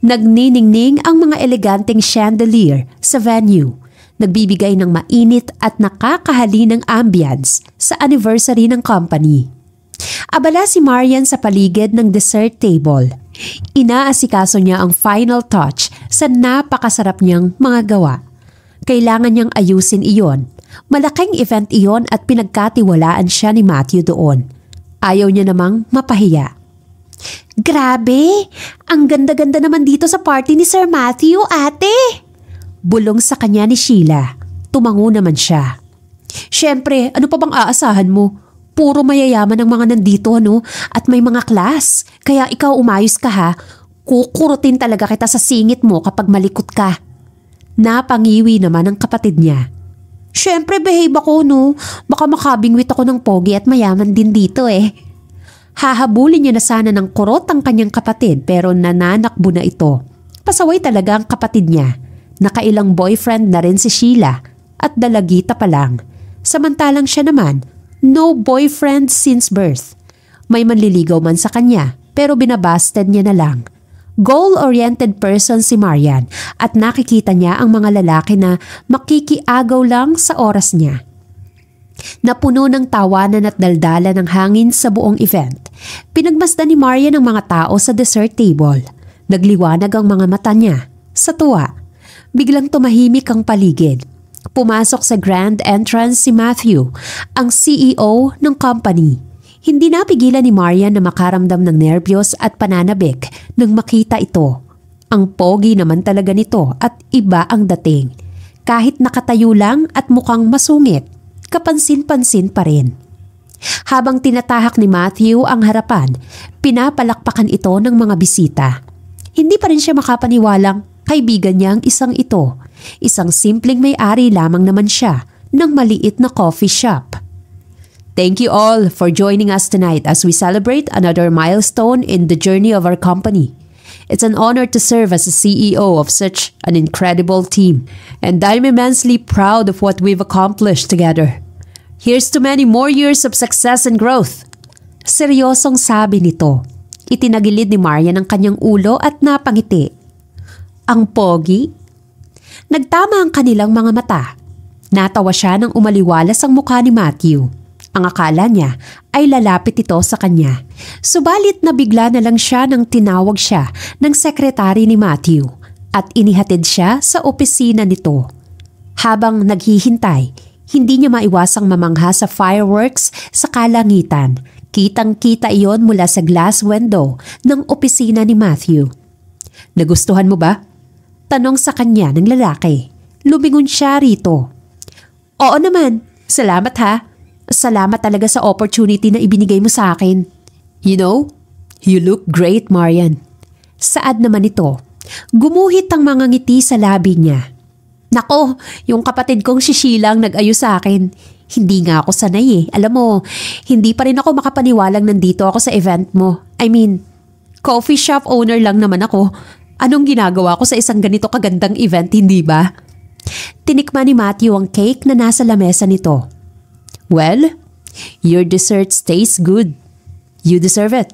[SPEAKER 1] Nagniningning ang mga eleganteng chandelier sa venue, nagbibigay ng mainit at nakakahalinang ambience sa anniversary ng company. Abala si Marian sa paligid ng dessert table. Inaasikaso niya ang final touch sa napakasarap niyang mga gawa. Kailangan niyang ayusin iyon Malaking event iyon at pinagkatiwalaan siya ni Matthew doon. Ayaw niya namang mapahiya. Grabe! Ang ganda-ganda naman dito sa party ni Sir Matthew, ate! Bulong sa kanya ni Sheila. Tumango naman siya. Siyempre, ano pa bang aasahan mo? Puro mayayaman ang mga nandito, ano? At may mga klas. Kaya ikaw umayos ka ha. Kukurutin talaga kita sa singit mo kapag malikot ka. Napangiwi naman ang kapatid niya. Siyempre, behave ako, no? Baka makabingwit ako ng pogi at mayaman din dito eh. Hahabulin niya na sana ng kurot ang kanyang kapatid pero nananakbo na ito. Pasaway talaga ang kapatid niya. Nakailang boyfriend na rin si Sheila at dalagita pa lang. Samantalang siya naman, no boyfriend since birth. May manliligaw man sa kanya pero binabasted niya na lang. Goal-oriented person si Marian at nakikita niya ang mga lalaki na makikiagaw lang sa oras niya. Napuno ng tawanan at daldala ng hangin sa buong event. Pinagmasdan ni Marian ang mga tao sa dessert table. Nagliwanag ang mga mata niya. Sa tuwa, biglang tumahimik ang paligid. Pumasok sa grand entrance si Matthew, ang CEO ng company. Hindi napigilan ni Marian na makaramdam ng nerbiyos at pananabik nang makita ito. Ang pogi naman talaga nito at iba ang dating. Kahit nakatayo lang at mukhang masungit, kapansin-pansin pa rin. Habang tinatahak ni Matthew ang harapan, pinapalakpakan ito ng mga bisita. Hindi pa rin siya makapaniwalang kaibigan niya ang isang ito. Isang simpleng may-ari lamang naman siya ng maliit na coffee shop Thank you all for joining us tonight as we celebrate another milestone in the journey of our company. It's an honor to serve as a CEO of such an incredible team, and I'm immensely proud of what we've accomplished together. Here's to many more years of success and growth. Seryosong sabi nito. Itinagilid ni Maria ang kanyang ulo at napangiti. Ang pogi? Nagtama ang kanilang mga mata. Natawa siya nang umaliwalas ang mukha ni Matthew. Ang akala niya ay lalapit ito sa kanya. Subalit nabigla na lang siya nang tinawag siya ng sekretary ni Matthew at inihatid siya sa opisina nito. Habang naghihintay, hindi niya maiwasang mamangha sa fireworks sa kalangitan. Kitang-kita iyon mula sa glass window ng opisina ni Matthew. Nagustuhan mo ba? Tanong sa kanya ng lalaki. Lumingon siya rito. Oo naman, salamat ha salamat talaga sa opportunity na ibinigay mo sa akin. You know, you look great, Marian. Saad naman ito, gumuhit ang mga ngiti sa labi niya. Nako, yung kapatid kong si Sheila ang nag-ayo sa akin. Hindi nga ako sanay eh. Alam mo, hindi pa rin ako makapaniwalang nandito ako sa event mo. I mean, coffee shop owner lang naman ako. Anong ginagawa ko sa isang ganito kagandang event, hindi ba? Tinikman ni Matthew ang cake na nasa lamesa nito. Well, your dessert tastes good. You deserve it.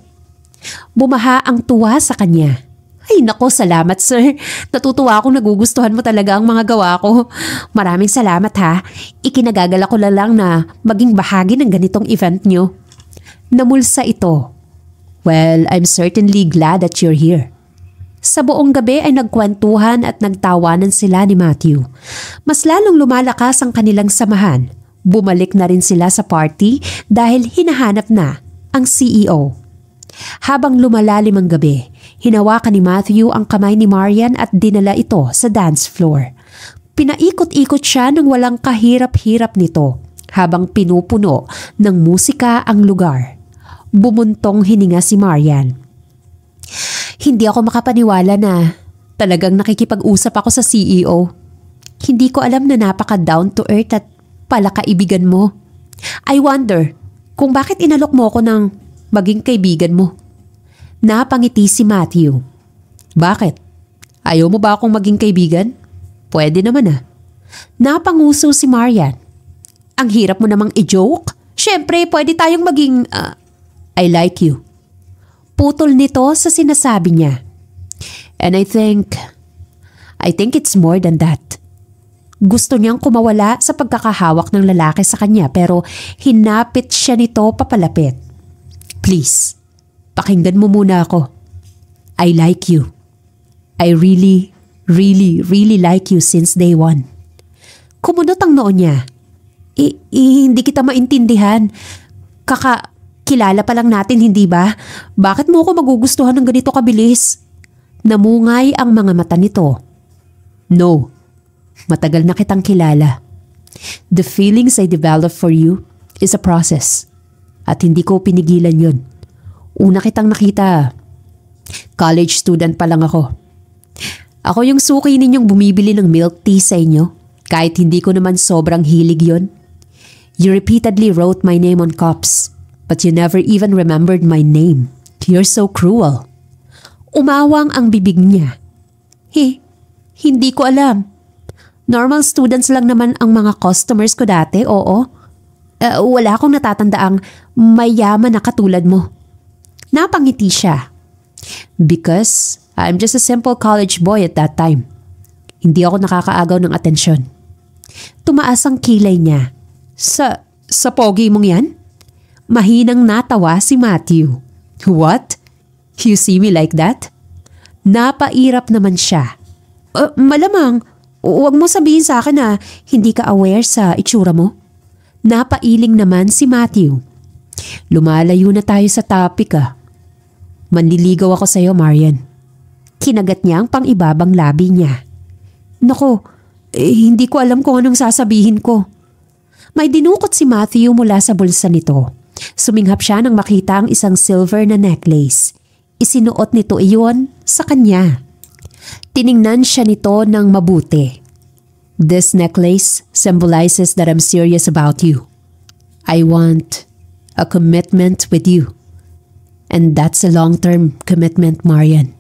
[SPEAKER 1] Bumaha ang tuwa sa kanya. Ay nako, salamat sir. Natutuwa akong nagugustuhan mo talaga ang mga gawa ko. Maraming salamat ha. Ikinagagala ko na lang na maging bahagi ng ganitong event nyo. Namulsa ito. Well, I'm certainly glad that you're here. Sa buong gabi ay nagkwentuhan at nagtawanan sila ni Matthew. Mas lalong lumalakas ang kanilang samahan Bumalik na rin sila sa party dahil hinahanap na ang CEO. Habang lumalalim ang gabi, hinawakan ni Matthew ang kamay ni Marian at dinala ito sa dance floor. Pinaikot-ikot siya ng walang kahirap-hirap nito habang pinupuno ng musika ang lugar. Bumuntong hininga si Marian. Hindi ako makapaniwala na talagang nakikipag-usap ako sa CEO. Hindi ko alam na napaka down to earth at pala kaibigan mo. I wonder kung bakit inalok mo ako ng maging kaibigan mo. Napangiti si Matthew. Bakit? Ayaw mo ba akong maging kaibigan? Pwede naman ah. Napanguso si Marian. Ang hirap mo namang i-joke. Siyempre, pwede tayong maging, uh, I like you. Putol nito sa sinasabi niya. And I think, I think it's more than that. Gusto niyang kumawala sa pagkakahawak ng lalaki sa kanya pero hinapit siya nito papalapit. Please, pakinggan mo muna ako. I like you. I really, really, really like you since day one. Kumunot ang noon niya. I, I hindi kita maintindihan. Kaka, kilala pa lang natin hindi ba? Bakit mo ako magugustuhan ng ganito kabilis? Namungay ang mga mata nito. No, Matagal na kitang kilala. The feelings I develop for you is a process. At hindi ko pinigilan yun. Una kitang nakita. College student pa lang ako. Ako yung suki ninyong bumibili ng milk tea sa inyo kahit hindi ko naman sobrang hilig yon. You repeatedly wrote my name on cups, but you never even remembered my name. You're so cruel. Umawang ang bibig niya. He, hindi ko alam. Normal students lang naman ang mga customers ko dati, oo. Uh, wala akong natatandaang mayaman na katulad mo. Napangiti siya. Because I'm just a simple college boy at that time. Hindi ako nakakaagaw ng atensyon. Tumaas ang kilay niya. Sa, sa pogi mong yan? Mahinang natawa si Matthew. What? You see me like that? Napairap naman siya. Uh, malamang, Huwag mo sabihin sa akin na hindi ka aware sa itsura mo. Napailing naman si Matthew. Lumalayo na tayo sa topic ah. Manliligaw ako sa'yo, Marian. Kinagat niya ang pangibabang labi niya. Nako, eh, hindi ko alam kung anong sasabihin ko. May dinukot si Matthew mula sa bulsa nito. Suminghap siya nang makita ang isang silver na necklace. Isinuot nito iyon sa kanya. Tiningnan siya nito ng mabuti. This necklace symbolizes that I'm serious about you. I want a commitment with you. And that's a long-term commitment, Marian.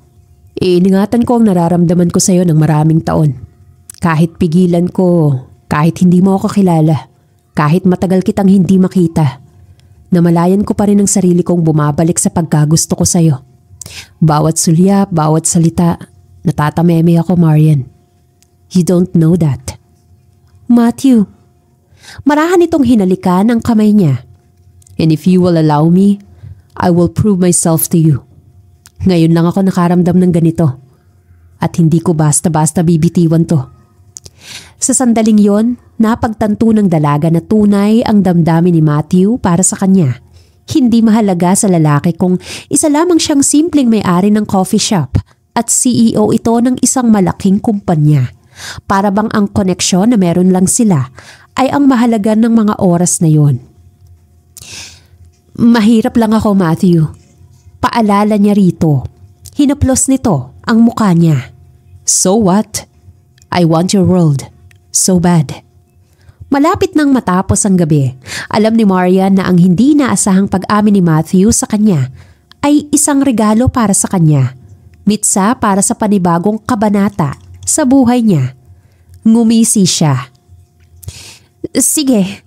[SPEAKER 1] Iiningatan ko ang nararamdaman ko sa'yo ng maraming taon. Kahit pigilan ko, kahit hindi mo ako kilala, kahit matagal kitang hindi makita, namalayan ko pa rin ang sarili kong bumabalik sa pagkagusto ko sa'yo. Bawat sulya, bawat salita, Natatameme ako, Marian. You don't know that. Matthew, marahan itong hinalikan ang kamay niya. And if you will allow me, I will prove myself to you. Ngayon lang ako nakaramdam ng ganito. At hindi ko basta-basta bibitiwan to. Sa sandaling yon, napagtanto ng dalaga na tunay ang damdamin ni Matthew para sa kanya. Hindi mahalaga sa lalaki kung isa lamang siyang simpleng may-ari ng coffee shop – at CEO ito ng isang malaking kumpanya. Para bang ang koneksyon na meron lang sila ay ang mahalaga ng mga oras na yon. Mahirap lang ako Matthew. Paalala niya rito. Hinaplos nito ang mukha niya. So what? I want your world. So bad. Malapit nang matapos ang gabi, alam ni Marian na ang hindi naasahang pag-amin ni Matthew sa kanya ay isang regalo para sa kanya mitsa para sa panibagong kabanata sa buhay niya. Ngumisi siya. Sige,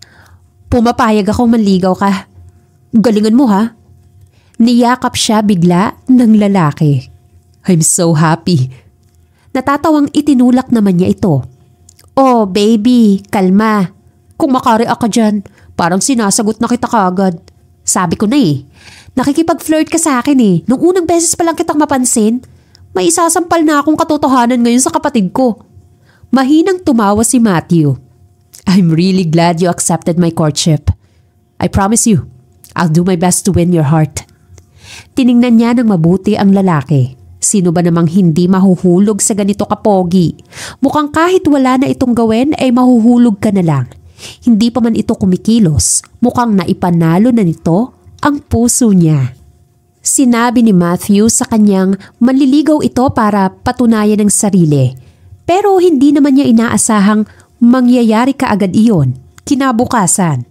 [SPEAKER 1] pumapayag ako manligaw ka. Galingan mo ha. Niyakap siya bigla ng lalaki. I'm so happy. Natatawang itinulak naman niya ito. Oh baby, kalma. Kung makareact ka dyan, parang sinasagot na kita kaagad. Sabi ko na eh, nakikipag-flirt ka sa akin eh. Nung unang beses pa lang kitang mapansin, may isasampal na akong katotohanan ngayon sa kapatid ko. Mahinang tumawa si Matthew. I'm really glad you accepted my courtship. I promise you, I'll do my best to win your heart. Tiningnan niya ng mabuti ang lalaki. Sino ba namang hindi mahuhulog sa ganito kapogi? Mukhang kahit wala na itong gawin ay mahuhulog ka na lang. Hindi pa man ito kumikilos, mukhang naipanalo na nito ang puso niya. Sinabi ni Matthew sa kanyang manliligaw ito para patunayan ang sarili. Pero hindi naman niya inaasahang mangyayari kaagad iyon, kinabukasan.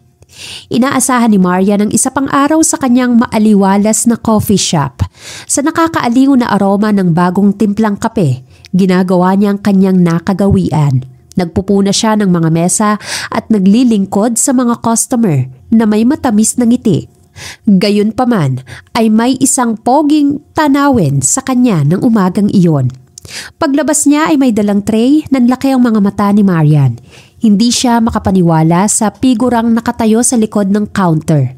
[SPEAKER 1] Inaasahan ni Maria ng isa pang araw sa kanyang maaliwalas na coffee shop sa nakakaaliw na aroma ng bagong timplang kape. Ginagawa niya ang kanyang nakagawian. Nagpupuna siya ng mga mesa at naglilingkod sa mga customer na may matamis na ngiti Gayunpaman ay may isang poging tanawin sa kanya ng umagang iyon. Paglabas niya ay may dalang tray, laki ang mga mata ni Marian. Hindi siya makapaniwala sa pigurang nakatayo sa likod ng counter.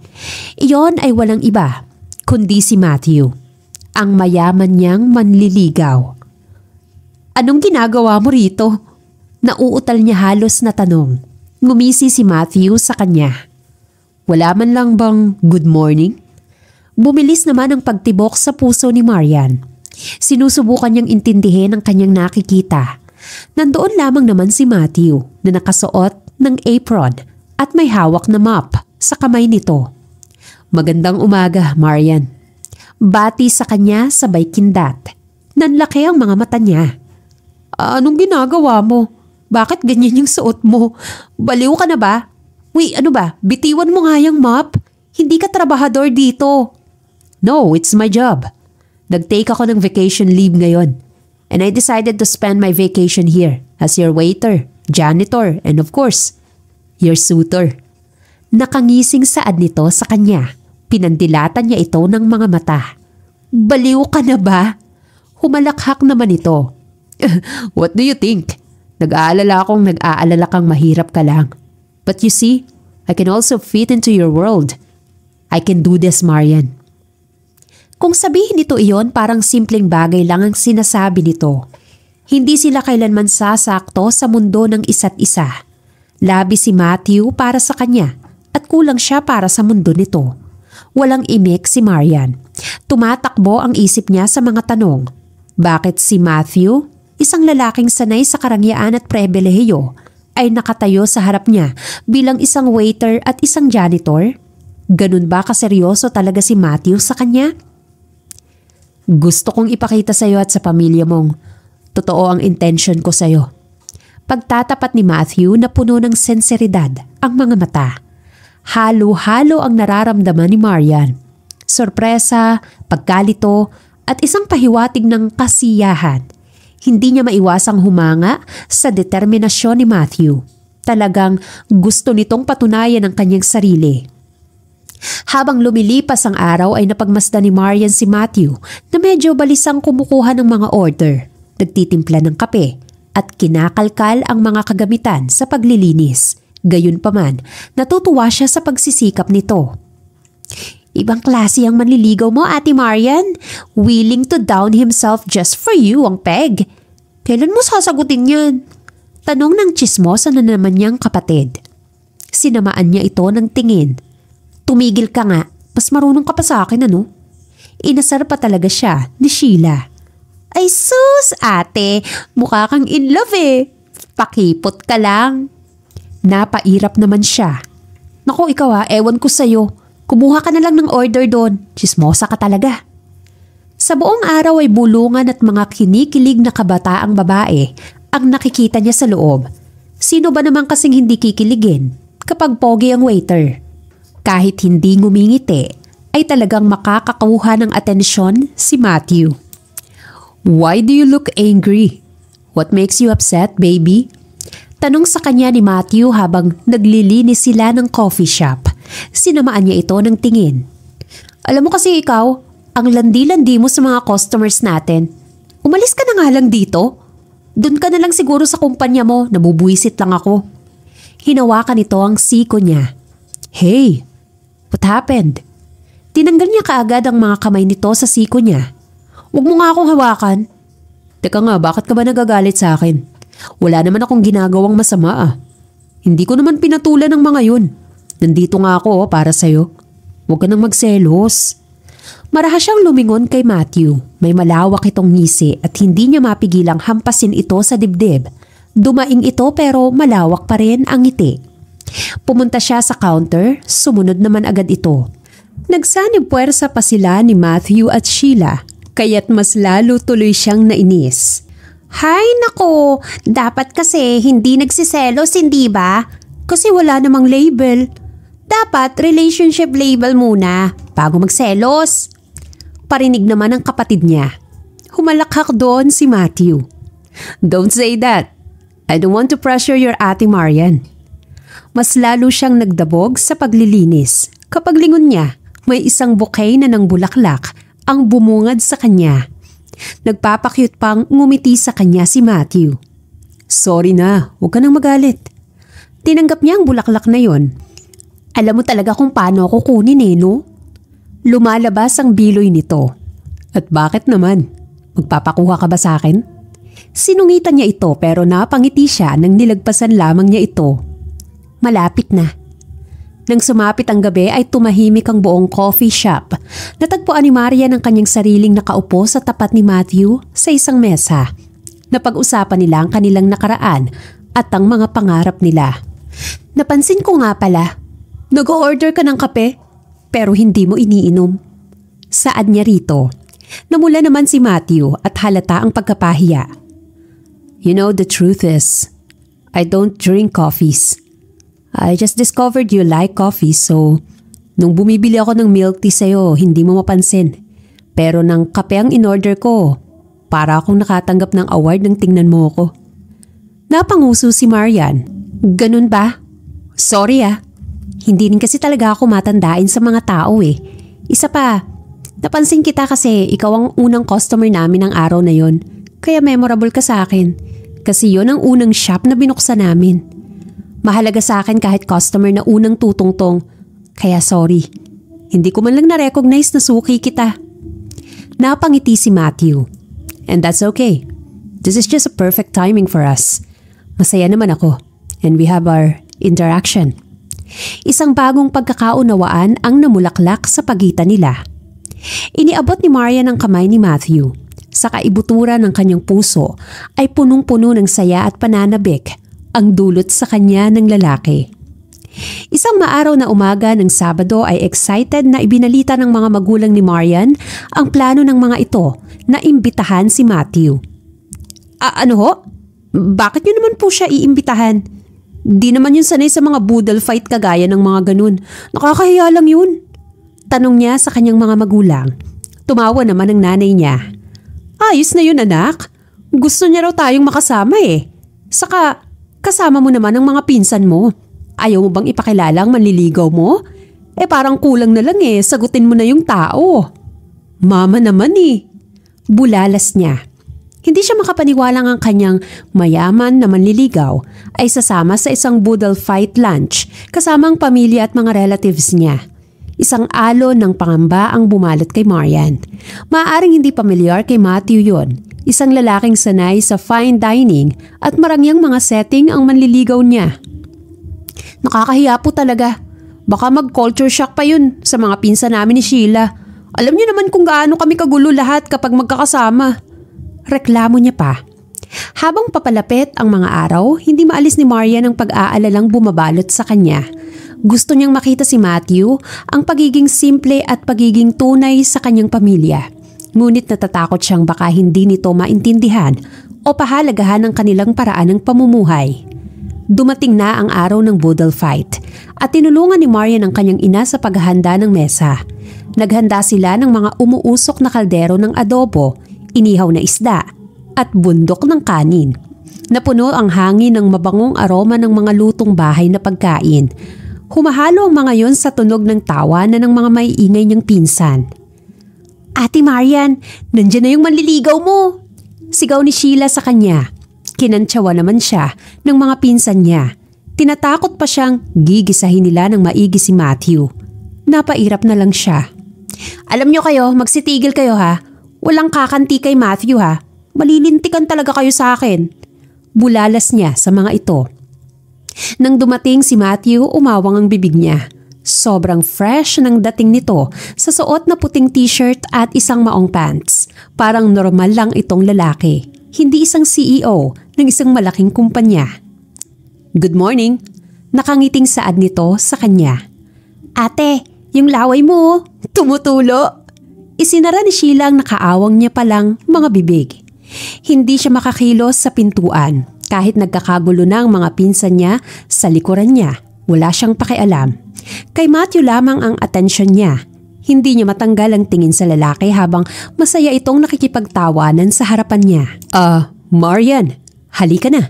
[SPEAKER 1] Iyon ay walang iba, kundi si Matthew. Ang mayaman niyang manliligaw. Anong ginagawa mo rito? Nauutal niya halos na tanong. Ngumisi si Matthew sa kanya. Wala man lang bang good morning? Bumilis naman ang pagtibok sa puso ni Marian. Sinusubukan niyang intindihin ang kanyang nakikita. Nandoon lamang naman si Matthew na nakasuot ng apron at may hawak na map sa kamay nito. Magandang umaga, Marian. Bati sa kanya sabay kindat. Nanlaki ang mga mata niya. Anong ginagawa mo? Bakit ganyan yung suot mo? Baliw ka na ba? Uy, ano ba? Bitiwan mo nga yung map? Hindi ka trabahador dito. No, it's my job. Nag-take ako ng vacation leave ngayon. And I decided to spend my vacation here as your waiter, janitor, and of course, your suitor. Nakangising saad nito sa kanya. Pinandilatan niya ito ng mga mata. Baliw ka na ba? Humalakhak naman ito. What do you think? Nag-aalala akong nag-aalala kang mahirap ka lang. But you see, I can also fit into your world. I can do this, Marian. Kung sabihin nito iyon, parang simpleng bagay lang ang sinasabi nito. Hindi sila kailanman sasakto sa mundo ng isa't isa. Labi si Matthew para sa kanya at kulang siya para sa mundo nito. Walang imik si Marian. Tumatakbo ang isip niya sa mga tanong. Bakit si Matthew? Isang lalaking sanay sa karangyaan at prebelehiyo ay nakatayo sa harap niya bilang isang waiter at isang janitor? Ganun ba kaseryoso talaga si Matthew sa kanya? Gusto kong ipakita sa iyo at sa pamilya mong totoo ang intention ko sa iyo. Pagtatapat ni Matthew na puno ng senseridad ang mga mata. Halo-halo ang nararamdaman ni Marian. Sorpresa, pagkalito, at isang pahiwatig ng kasiyahan. Hindi niya maiwasang humanga sa determinasyon ni Matthew. Talagang gusto nitong patunayan ang kanyang sarili. Habang lumilipas ang araw ay napagmasdan ni Marian si Matthew na medyo balisang kumukuha ng mga order, nagtitimpla ng kape at kinakalkal ang mga kagamitan sa paglilinis. Gayunpaman, natutuwa siya sa pagsisikap nito. Ibang klase ang manliligaw mo, Ate Marian. Willing to down himself just for you, ang peg. Kailan mo sasagutin yan? Tanong ng chismosa na naman niyang kapatid. Sinamaan niya ito ng tingin. Tumigil ka nga, mas marunong ka pa sa akin ano? Inasar pa talaga siya ni Sheila. Ay sus ate, mukha kang in love eh. Pakipot ka lang. Napairap naman siya. Naku ikaw ha, ewan ko sa'yo. Kumuha ka na lang ng order doon, chismosa ka talaga. Sa buong araw ay bulungan at mga kinikilig na kabataang babae ang nakikita niya sa loob. Sino ba naman kasing hindi kikiligin kapag pogi ang waiter? Kahit hindi ngumingiti, ay talagang makakakuha ng atensyon si Matthew. Why do you look angry? What makes you upset, baby? Tanong sa kanya ni Matthew habang naglilinis sila ng coffee shop. Sinamaan niya ito ng tingin. Alam mo kasi ikaw, ang landi-landi mo sa mga customers natin. Umalis ka na nga lang dito. Doon ka na lang siguro sa kumpanya mo, nabubuisit lang ako. Hinawakan nito ang siko niya. Hey, what happened? Tinanggal niya kaagad ang mga kamay nito sa siko niya. Huwag mo nga akong hawakan. Teka nga, bakit ka ba nagagalit sa akin? Wala naman akong ginagawang masama ah. Hindi ko naman pinatulan ng mga yun. Nandito nga ako oh, para sa'yo. Huwag ka nang magselos. Marahas siyang lumingon kay Matthew. May malawak itong ngisi at hindi niya mapigilang hampasin ito sa dibdib. Dumaing ito pero malawak pa rin ang ngiti. Pumunta siya sa counter, sumunod naman agad ito. Nagsanib puwersa pa sila ni Matthew at Sheila, kaya't mas lalo tuloy siyang nainis. Hay nako, dapat kasi hindi nagsiselos, hindi ba? Kasi wala namang label. Dapat relationship label muna bago magselos. Parinig naman ng kapatid niya. Humalakhak doon si Matthew. Don't say that. I don't want to pressure your ate Marian. Mas lalo siyang nagdabog sa paglilinis. Kapag lingon niya, may isang bouquet na nang bulaklak ang bumungad sa kanya Nagpapakyut pang ngumiti sa kanya si Matthew. Sorry na, huwag ka nang magalit. Tinanggap niya ang bulaklak na yon. Alam mo talaga kung paano ako kunin eh, no? Lumalabas ang biloy nito. At bakit naman? Magpapakuha ka ba sa akin? Sinungitan niya ito pero napangiti siya nang nilagpasan lamang niya ito. Malapit na. Nang sumapit ang gabi ay tumahimik ang buong coffee shop. Natagpuan ni Maria ng kanyang sariling nakaupo sa tapat ni Matthew sa isang mesa. Napag-usapan nila ang kanilang nakaraan at ang mga pangarap nila. Napansin ko nga pala, nag-order ka ng kape pero hindi mo iniinom. Saan niya rito? Namula naman si Matthew at halata ang pagkapahiya. You know the truth is, I don't drink coffees. I just discovered you like coffee so nung bumibili ako ng milk tea sa'yo, hindi mo mapansin. Pero nang kape ang in-order ko, para akong nakatanggap ng award ng tingnan mo ako. Napanguso si Marian. Ganun ba? Sorry ah. Hindi rin kasi talaga ako matandain sa mga tao eh. Isa pa, napansin kita kasi ikaw ang unang customer namin ng araw na yon. Kaya memorable ka sa akin. Kasi yon ang unang shop na binuksan namin. Mahalaga sa akin kahit customer na unang tutungtong. Kaya sorry. Hindi ko man lang na-recognize na suki kita. Napangiti si Matthew. And that's okay. This is just a perfect timing for us. Masaya naman ako. And we have our interaction. Isang bagong pagkakaunawaan ang namulaklak sa pagitan nila. Iniabot ni Maria ang kamay ni Matthew. Sa kaibuturan ng kanyang puso ay punong-puno ng saya at pananabik ang dulot sa kanya ng lalaki. Isang maaraw na umaga ng Sabado ay excited na ibinalita ng mga magulang ni Marian ang plano ng mga ito na imbitahan si Matthew. A ano ho? Bakit nyo naman po siya iimbitahan? Di naman yun sanay sa mga boodle fight kagaya ng mga ganun. Nakakahiya lang yun. Tanong niya sa kanyang mga magulang. Tumawa naman ang nanay niya. Ayos na yun anak. Gusto niya raw tayong makasama eh. Saka Kasama mo naman ang mga pinsan mo. Ayaw mo bang ipakilala ang manliligaw mo? Eh parang kulang na lang eh, sagutin mo na yung tao. Mama naman eh. Bulalas niya. Hindi siya makapaniwala ang kanyang mayaman na manliligaw ay sasama sa isang boodle fight lunch kasama ang pamilya at mga relatives niya. Isang alo ng pangamba ang bumalat kay Marian. Maaring hindi pamilyar kay Matthew yon. Isang lalaking sanay sa fine dining at marangyang mga setting ang manliligaw niya. Nakakahiya po talaga. Baka mag-culture shock pa yun sa mga pinsa namin ni Sheila. Alam niyo naman kung gaano kami kagulo lahat kapag magkakasama. Reklamo niya pa. Habang papalapit ang mga araw, hindi maalis ni Marian ang pag-aalalang bumabalot sa kanya gusto niyang makita si Matthew ang pagiging simple at pagiging tunay sa kanyang pamilya. Ngunit natatakot siyang baka hindi nito maintindihan o pahalagahan ang kanilang paraan ng pamumuhay. Dumating na ang araw ng budal fight at tinulungan ni Marian ang kanyang ina sa paghahanda ng mesa. Naghanda sila ng mga umuusok na kaldero ng adobo, inihaw na isda, at bundok ng kanin. Napuno ang hangin ng mabangong aroma ng mga lutong bahay na pagkain Humahalo ang mga yon sa tunog ng tawa na ng mga maiingay niyang pinsan. Ate Marian, nandyan na yung manliligaw mo! Sigaw ni Sheila sa kanya. Kinantsawa naman siya ng mga pinsan niya. Tinatakot pa siyang gigisahin nila ng maigi si Matthew. Napairap na lang siya. Alam niyo kayo, magsitigil kayo ha. Walang kakanti kay Matthew ha. Malilintikan talaga kayo sa akin. Bulalas niya sa mga ito. Nang dumating si Matthew, umawang ang bibig niya. Sobrang fresh ng dating nito sa suot na puting t-shirt at isang maong pants. Parang normal lang itong lalaki. Hindi isang CEO ng isang malaking kumpanya. Good morning. Nakangiting saad nito sa kanya. Ate, yung laway mo, oh. tumutulo. Isinara ni Sheila ang nakaawang niya palang mga bibig. Hindi siya makakilos sa pintuan kahit nagkakagulo na ang mga pinsan niya sa likuran niya. Wala siyang pakialam. Kay Matthew lamang ang atensyon niya. Hindi niya matanggal ang tingin sa lalaki habang masaya itong nakikipagtawanan sa harapan niya. Ah, uh, Marian, halika na.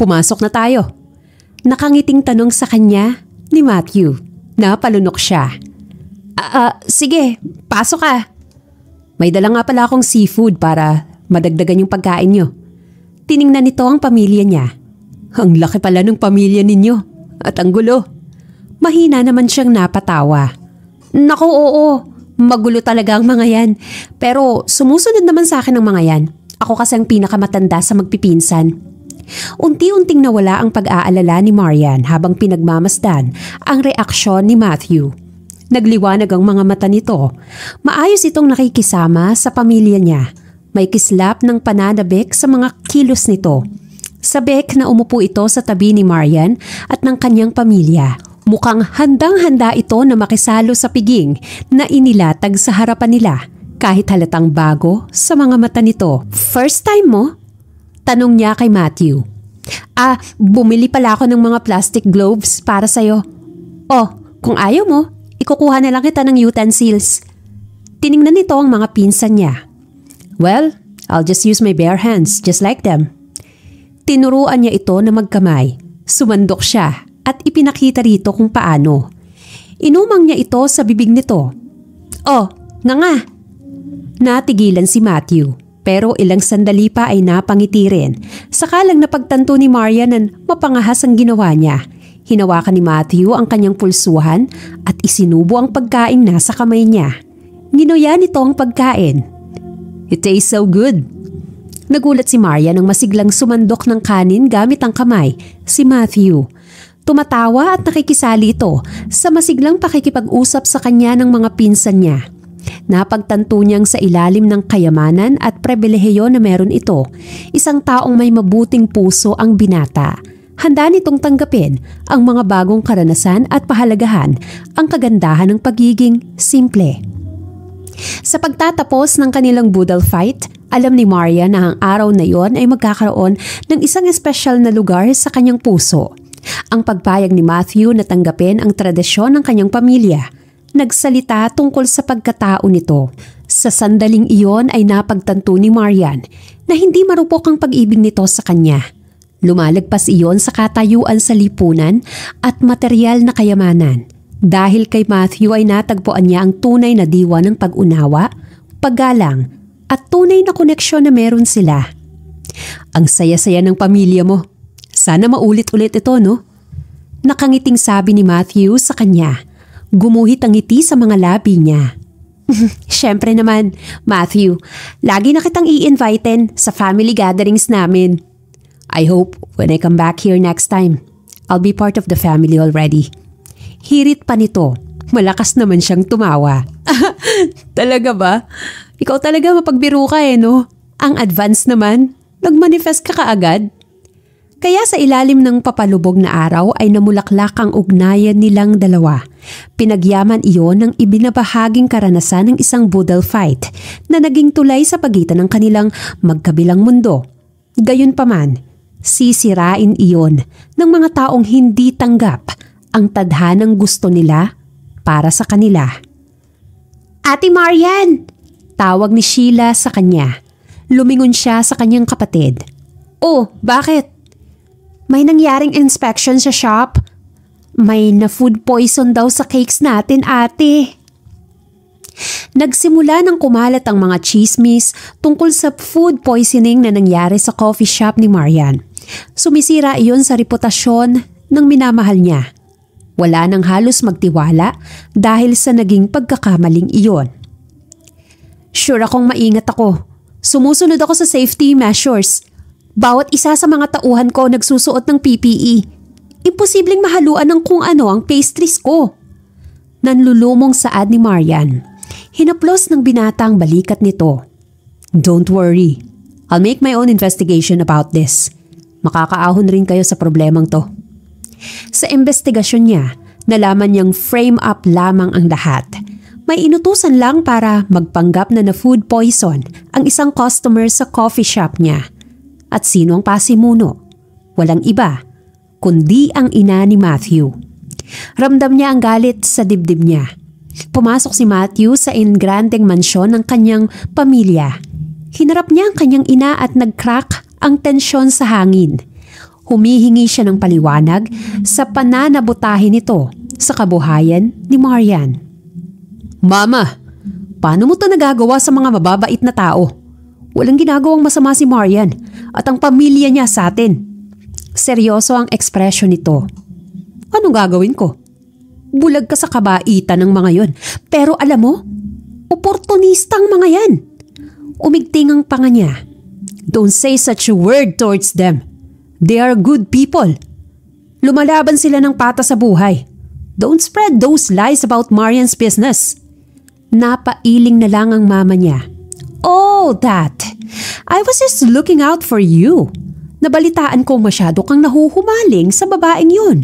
[SPEAKER 1] Pumasok na tayo. Nakangiting tanong sa kanya ni Matthew. Napalunok siya. Ah, uh, sige, pasok ka. May dala nga pala akong seafood para madagdagan yung pagkain nyo. Tiningnan nito ang pamilya niya. Ang laki pala ng pamilya ninyo at ang gulo. Mahina naman siyang napatawa. Naku oo, magulo talaga ang mga yan. Pero sumusunod naman sa akin ang mga yan. Ako kasi ang pinakamatanda sa magpipinsan. Unti-unting nawala ang pag-aalala ni Marian habang pinagmamasdan ang reaksyon ni Matthew. Nagliwanag ang mga mata nito. Maayos itong nakikisama sa pamilya niya may kislap ng pananabik sa mga kilos nito. Sa bek na umupo ito sa tabi ni Marian at ng kanyang pamilya. Mukhang handang-handa ito na makisalo sa piging na inilatag sa harapan nila kahit halatang bago sa mga mata nito. First time mo? Tanong niya kay Matthew. Ah, bumili pala ako ng mga plastic gloves para sa'yo. Oh, kung ayaw mo, ikukuha na lang kita ng utensils. Tiningnan nito ang mga pinsan niya. Well, I'll just use my bare hands just like them. Tinuruan niya ito na magkamay. Sumandok siya at ipinakita rito kung paano. Inumang niya ito sa bibig nito. Oh, nga nga! Natigilan si Matthew pero ilang sandali pa ay napangiti rin. Sakalang napagtanto ni Marian na mapangahas ang ginawa niya. Hinawakan ni Matthew ang kanyang pulsuhan at isinubo ang pagkain nasa kamay niya. Ginuya nito ang pagkain It tastes so good. Nagulat si Maria nang masiglang sumandok ng kanin gamit ang kamay, si Matthew. Tumatawa at nakikisali ito sa masiglang pakikipag-usap sa kanya ng mga pinsan niya. Napagtanto niyang sa ilalim ng kayamanan at prebelehiyo na meron ito, isang taong may mabuting puso ang binata. Handa nitong tanggapin ang mga bagong karanasan at pahalagahan ang kagandahan ng pagiging simple. Sa pagtatapos ng kanilang budal fight, alam ni Maria na ang araw na yon ay magkakaroon ng isang espesyal na lugar sa kanyang puso. Ang pagpayag ni Matthew na tanggapin ang tradisyon ng kanyang pamilya. Nagsalita tungkol sa pagkatao nito. Sa sandaling iyon ay napagtanto ni Marian na hindi marupok ang pag-ibig nito sa kanya. Lumalagpas iyon sa katayuan sa lipunan at material na kayamanan – dahil kay Matthew ay natagpuan niya ang tunay na diwa ng pag-unawa, paggalang, at tunay na koneksyon na meron sila. Ang saya-saya ng pamilya mo. Sana maulit-ulit ito, no? Nakangiting sabi ni Matthew sa kanya. Gumuhit ang ngiti sa mga labi niya. Siyempre naman, Matthew, lagi na kitang i-inviten sa family gatherings namin. I hope when I come back here next time, I'll be part of the family already. Hirit pa nito. Malakas naman siyang tumawa. talaga ba? Ikaw talaga mapagbiro ka eh no? Ang advance naman. Nagmanifest ka kaagad. Kaya sa ilalim ng papalubog na araw ay namulaklak ang ugnayan nilang dalawa. Pinagyaman iyon ng ibinabahaging karanasan ng isang budal fight na naging tulay sa pagitan ng kanilang magkabilang mundo. Gayunpaman, sisirain iyon ng mga taong hindi tanggap ang tadhanang gusto nila para sa kanila. Ate Marian! Tawag ni Sheila sa kanya. Lumingon siya sa kanyang kapatid. Oh, bakit? May nangyaring inspection sa shop. May na food poison daw sa cakes natin ate. Nagsimula ng kumalat ang mga chismis tungkol sa food poisoning na nangyari sa coffee shop ni Marian. Sumisira iyon sa reputasyon ng minamahal niya. Wala nang halos magtiwala dahil sa naging pagkakamaling iyon. Sure akong maingat ako. Sumusunod ako sa safety measures. Bawat isa sa mga tauhan ko nagsusuot ng PPE. Imposibleng mahaluan ng kung ano ang pastries ko. Nanlulumong saad ni Marian. Hinaplos ng binata ang balikat nito. Don't worry. I'll make my own investigation about this. Makakaahon rin kayo sa problemang to. Sa investigasyon niya, nalaman niyang frame up lamang ang lahat. May inutusan lang para magpanggap na na food poison ang isang customer sa coffee shop niya. At sino ang pasimuno? Walang iba, kundi ang ina ni Matthew. Ramdam niya ang galit sa dibdib niya. Pumasok si Matthew sa ingrandeng mansyon ng kanyang pamilya. Hinarap niya ang kanyang ina at nagcrack ang tensyon sa hangin. Humihingi siya ng paliwanag sa pananabutahin nito sa kabuhayan ni Marian. Mama, paano mo ito nagagawa sa mga mababait na tao? Walang ginagawang masama si Marian at ang pamilya niya sa atin. Seryoso ang ekspresyon nito. Anong gagawin ko? Bulag ka sa kabaitan ng mga yon. Pero alam mo, oportunista ang mga yan. Umigting ang panga niya. Don't say such a word towards them. They are good people. Lumalaban sila ng pata sa buhay. Don't spread those lies about Marian's business. Napailing na lang ang mama niya. Oh, that! I was just looking out for you. Nabalitaan ko masyado kang nahuhumaling sa babaeng yun.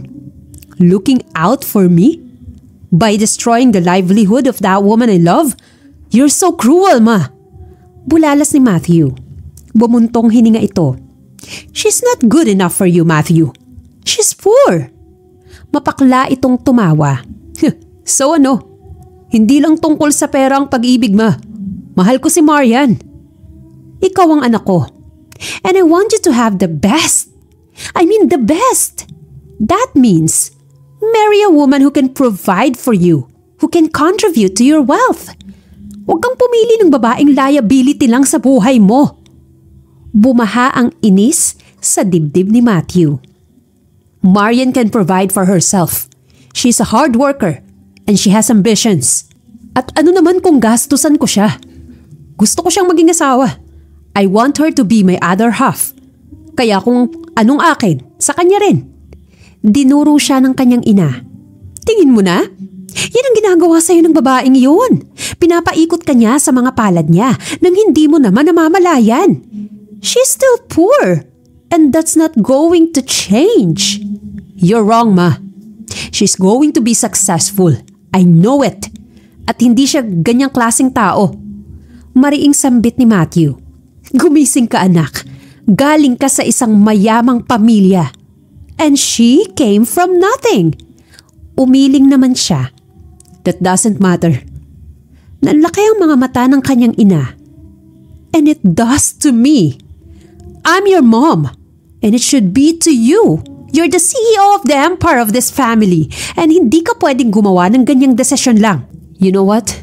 [SPEAKER 1] Looking out for me? By destroying the livelihood of that woman I love? You're so cruel, ma! Bulalas ni Matthew. Bumuntong hininga ito She's not good enough for you, Matthew. She's poor. Mapakla itong tumawa. so ano? Hindi lang tungkol sa pera ang pag-ibig ma. Mahal ko si Marian. Ikaw ang anak ko. And I want you to have the best. I mean the best. That means marry a woman who can provide for you, who can contribute to your wealth. Huwag kang pumili ng babaeng liability lang sa buhay mo. Bumaha ang inis sa dibdib ni Matthew. Marian can provide for herself. She's a hard worker and she has ambitions. At ano naman kung gastusan ko siya? Gusto ko siyang maging asawa. I want her to be my other half. Kaya kung anong akin, sa kanya rin. Dinuro siya ng kanyang ina. Tingin mo na? Yan ang ginagawa sa'yo ng babaeng iyon. Pinapaikot ka niya sa mga palad niya nang hindi mo naman namamalayan. She's still poor. And that's not going to change. You're wrong, ma. She's going to be successful. I know it. At hindi siya ganyang klaseng tao. Mariing sambit ni Matthew. Gumising ka anak. Galing ka sa isang mayamang pamilya. And she came from nothing. Umiling naman siya. That doesn't matter. Nanlaki ang mga mata ng kanyang ina. And it does to me. I'm your mom. And it should be to you. You're the CEO of the empire of this family. And hindi ka pwedeng gumawa ng ganyang desisyon lang. You know what?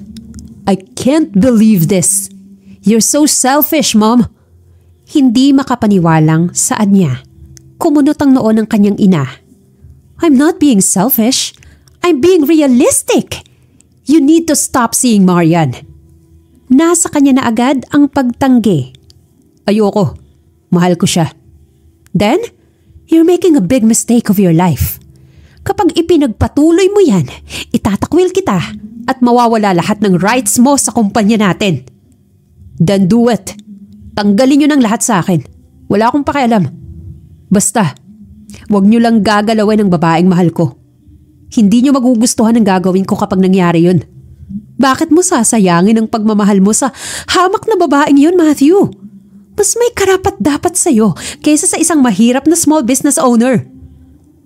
[SPEAKER 1] I can't believe this. You're so selfish, mom. Hindi makapaniwalang saan niya. Kumunot ang noon ng kanyang ina. I'm not being selfish. I'm being realistic. You need to stop seeing Marian. Nasa kanya na agad ang pagtanggi. Ayoko. Mahal ko siya. Then, you're making a big mistake of your life. Kapag ipinagpatuloy mo yan, itatakwil kita at mawawala lahat ng rights mo sa kumpanya natin. Then do it. Tanggalin nyo ng lahat sa akin. Wala akong pakialam. Basta, wag nyo lang gagalawin ang babaeng mahal ko. Hindi nyo magugustuhan ang gagawin ko kapag nangyari yun. Bakit mo sasayangin ang pagmamahal mo sa hamak na babaeng yun, Matthew? Mas may karapat dapat sa'yo kaysa sa isang mahirap na small business owner.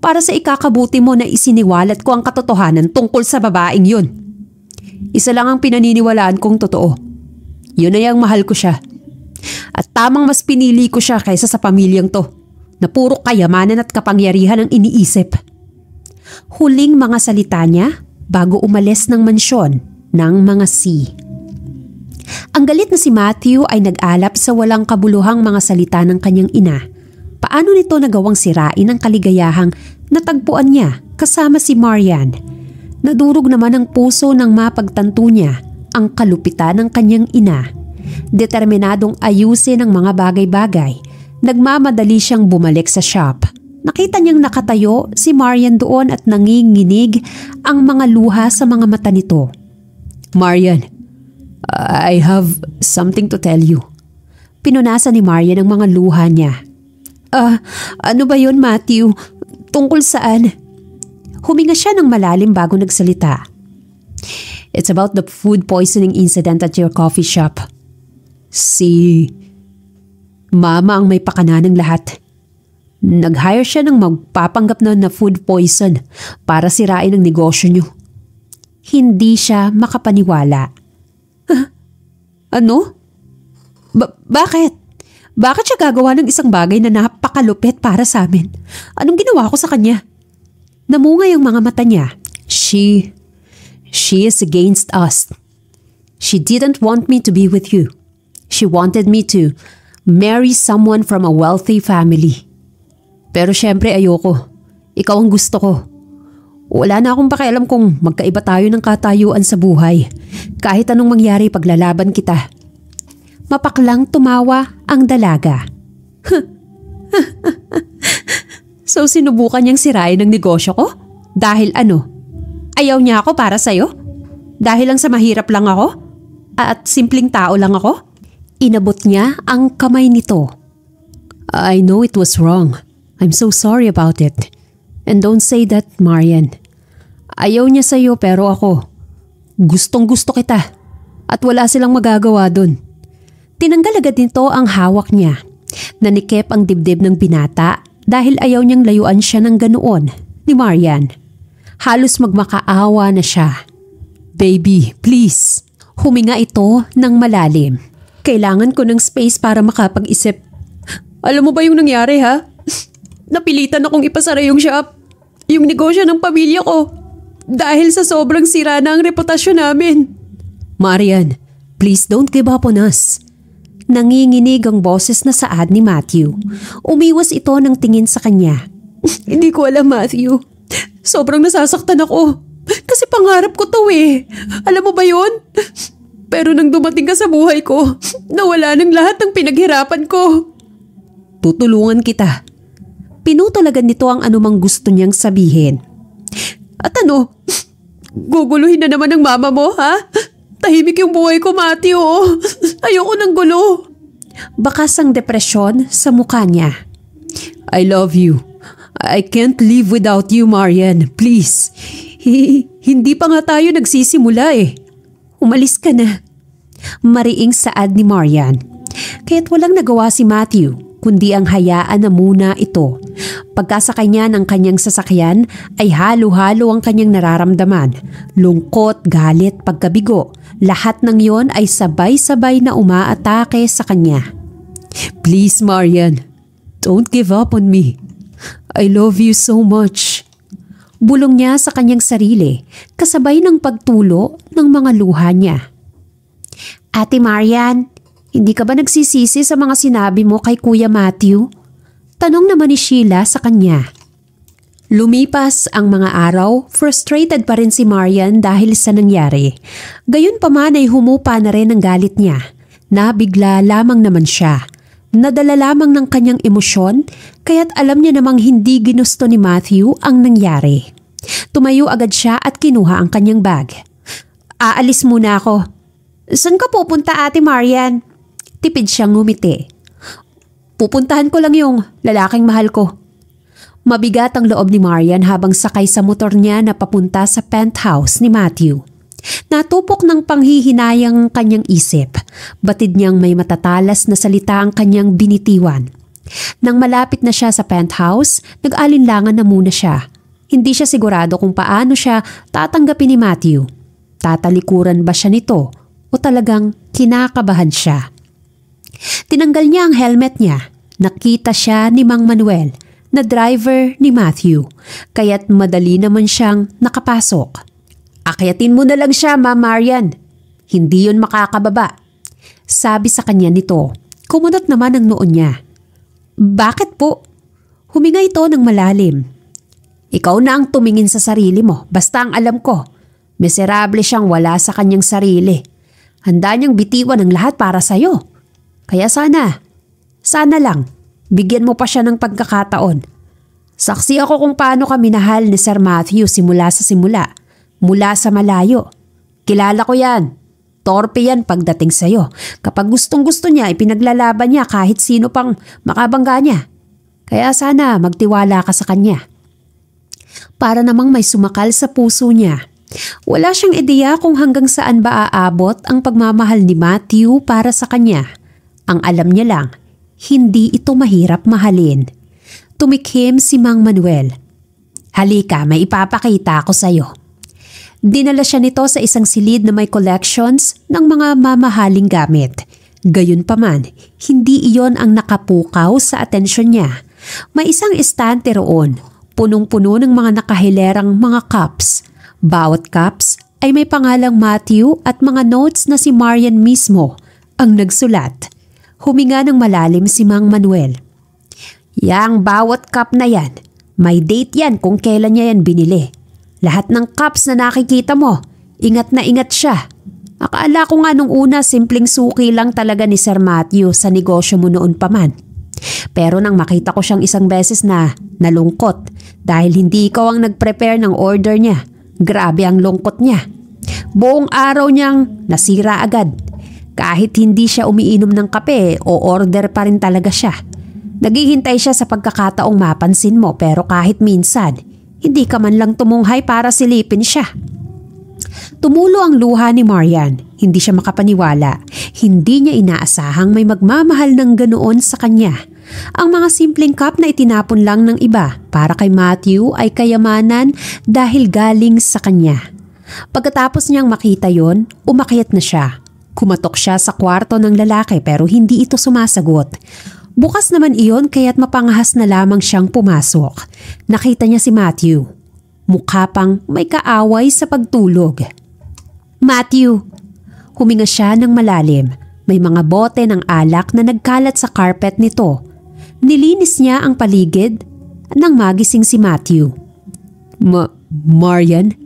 [SPEAKER 1] Para sa ikakabuti mo na isiniwalat ko ang katotohanan tungkol sa babaeng yun. Isa lang ang pinaniniwalaan kong totoo. Yun ay ang mahal ko siya. At tamang mas pinili ko siya kaysa sa pamilyang to na puro kayamanan at kapangyarihan ang iniisip. Huling mga salita niya bago umalis ng mansyon ng mga sea. Ang galit na si Matthew ay nag-alap sa walang kabuluhang mga salita ng kanyang ina. Paano nito nagawang sirain ang kaligayahang natagpuan niya kasama si Marian? Nadurog naman ang puso ng mapagtanto niya ang kalupitan ng kanyang ina. Determinadong ayusin ang mga bagay-bagay, nagmamadali siyang bumalik sa shop. Nakita niyang nakatayo si Marian doon at nanginginig ang mga luha sa mga mata nito. Marian, I have something to tell you. Pinunasan ni Maria ang mga luha niya. Ah, uh, ano ba yon Matthew? Tungkol saan? Huminga siya ng malalim bago nagsalita. It's about the food poisoning incident at your coffee shop. Si Mama ang may pakana lahat. Nag-hire siya ng magpapanggap na na food poison para sirain ang negosyo niyo. Hindi siya makapaniwala. Ano? Ba- bakit? Bakit siya gagawa ng isang bagay na napakalupit para sa amin? Anong ginawa ko sa kanya? Namungay ang mga mata niya. She, she is against us. She didn't want me to be with you. She wanted me to marry someone from a wealthy family. Pero syempre ayoko. Ikaw ang gusto ko. Wala na akong pakialam kung magkaiba tayo ng katayuan sa buhay. Kahit anong mangyari paglalaban kita. Mapaklang tumawa ang dalaga. so sinubukan niyang sirain ang negosyo ko? Dahil ano? Ayaw niya ako para sa'yo? Dahil lang sa mahirap lang ako? At simpleng tao lang ako? Inabot niya ang kamay nito. I know it was wrong. I'm so sorry about it. And don't say that, Marian. Ayaw niya sa'yo pero ako. Gustong gusto kita. At wala silang magagawa dun. Tinanggal agad nito ang hawak niya. Nanikip ang dibdib ng binata dahil ayaw niyang layuan siya ng ganoon ni Marian. Halos magmakaawa na siya. Baby, please. Huminga ito ng malalim. Kailangan ko ng space para makapag-isip. Alam mo ba yung nangyari ha? Napilitan akong ipasara yung shop yung negosyo ng pamilya ko dahil sa sobrang sira na ang reputasyon namin. Marian, please don't give up on us. Nanginginig ang boses na saad ni Matthew. Umiwas ito ng tingin sa kanya. Hindi ko alam Matthew. Sobrang nasasaktan ako. Kasi pangarap ko to eh. Alam mo ba yon? Pero nang dumating ka sa buhay ko, nawala ng lahat ng pinaghirapan ko. Tutulungan kita. Pinutol agad nito ang anumang gusto niyang sabihin. At ano, guguluhin na naman ng mama mo, ha? Tahimik yung buhay ko, Matthew. Ayoko ng gulo. Bakasang depresyon sa mukha niya. I love you. I can't live without you, Marian. Please. hindi pa nga tayo nagsisimula eh. Umalis ka na. Mariing saad ni Marian. Kaya't walang nagawa si Matthew kundi ang hayaan na muna ito. Pagkasakay niya ng kanyang sasakyan ay halo-halo ang kanyang nararamdaman. Lungkot, galit, pagkabigo. Lahat ng yon ay sabay-sabay na umaatake sa kanya. Please Marian, don't give up on me. I love you so much. Bulong niya sa kanyang sarili kasabay ng pagtulo ng mga luha niya. Ate Marian, hindi ka ba nagsisisi sa mga sinabi mo kay Kuya Matthew? Tanong naman ni Sheila sa kanya. Lumipas ang mga araw, frustrated pa rin si Marian dahil sa nangyari. Gayon pa man ay humupa na rin ang galit niya. Nabigla lamang naman siya. Nadala lamang ng kanyang emosyon, kaya't alam niya namang hindi ginusto ni Matthew ang nangyari. Tumayo agad siya at kinuha ang kanyang bag. Aalis muna ako. San ka pupunta ate Marian? Tipid siyang ngumiti. Pupuntahan ko lang yung lalaking mahal ko. Mabigat ang loob ni Marian habang sakay sa motor niya na papunta sa penthouse ni Matthew. Natupok ng panghihinayang ang kanyang isip. Batid niyang may matatalas na salita ang kanyang binitiwan. Nang malapit na siya sa penthouse, nag-alinlangan na muna siya. Hindi siya sigurado kung paano siya tatanggapin ni Matthew. Tatalikuran ba siya nito o talagang kinakabahan siya? Tinanggal niya ang helmet niya. Nakita siya ni Mang Manuel na driver ni Matthew, kaya't madali naman siyang nakapasok. Akyatin mo na lang siya, Ma Marian. Hindi yon makakababa. Sabi sa kanya nito, kumunot naman ang noon niya. Bakit po? Huminga ito ng malalim. Ikaw na ang tumingin sa sarili mo, basta ang alam ko. Miserable siyang wala sa kanyang sarili. Handa niyang bitiwan ang lahat para sa'yo. Kaya sana, sana lang, bigyan mo pa siya ng pagkakataon. Saksi ako kung paano kami nahal ni Sir Matthew simula sa simula, mula sa malayo. Kilala ko yan. Torpe yan pagdating sa'yo. Kapag gustong gusto niya, ipinaglalaban niya kahit sino pang makabangga niya. Kaya sana magtiwala ka sa kanya. Para namang may sumakal sa puso niya. Wala siyang ideya kung hanggang saan ba aabot ang pagmamahal ni Matthew para sa kanya. Ang alam niya lang, hindi ito mahirap mahalin. Tumikhim si Mang Manuel. Halika, may ipapakita ako sa'yo. Dinala siya nito sa isang silid na may collections ng mga mamahaling gamit. Gayunpaman, hindi iyon ang nakapukaw sa atensyon niya. May isang estante roon, punong-puno ng mga nakahilerang mga cups. Bawat cups ay may pangalang Matthew at mga notes na si Marian mismo ang nagsulat. Huminga ng malalim si Mang Manuel. Yang bawat cup na yan, may date yan kung kailan niya yan binili. Lahat ng cups na nakikita mo, ingat na ingat siya. Akala ko nga nung una simpleng suki lang talaga ni Sir Matthew sa negosyo mo noon pa man. Pero nang makita ko siyang isang beses na nalungkot dahil hindi ikaw ang nag-prepare ng order niya, grabe ang lungkot niya. Buong araw niyang nasira agad kahit hindi siya umiinom ng kape o order pa rin talaga siya. Naghihintay siya sa pagkakataong mapansin mo pero kahit minsan, hindi ka man lang tumunghay para silipin siya. Tumulo ang luha ni Marian. Hindi siya makapaniwala. Hindi niya inaasahang may magmamahal ng ganoon sa kanya. Ang mga simpleng cup na itinapon lang ng iba para kay Matthew ay kayamanan dahil galing sa kanya. Pagkatapos niyang makita yon, umakyat na siya. Kumatok siya sa kwarto ng lalaki pero hindi ito sumasagot. Bukas naman iyon kaya't mapangahas na lamang siyang pumasok. Nakita niya si Matthew. Mukha pang may kaaway sa pagtulog. Matthew! Huminga siya ng malalim. May mga bote ng alak na nagkalat sa carpet nito. Nilinis niya ang paligid nang magising si Matthew. Ma Marian?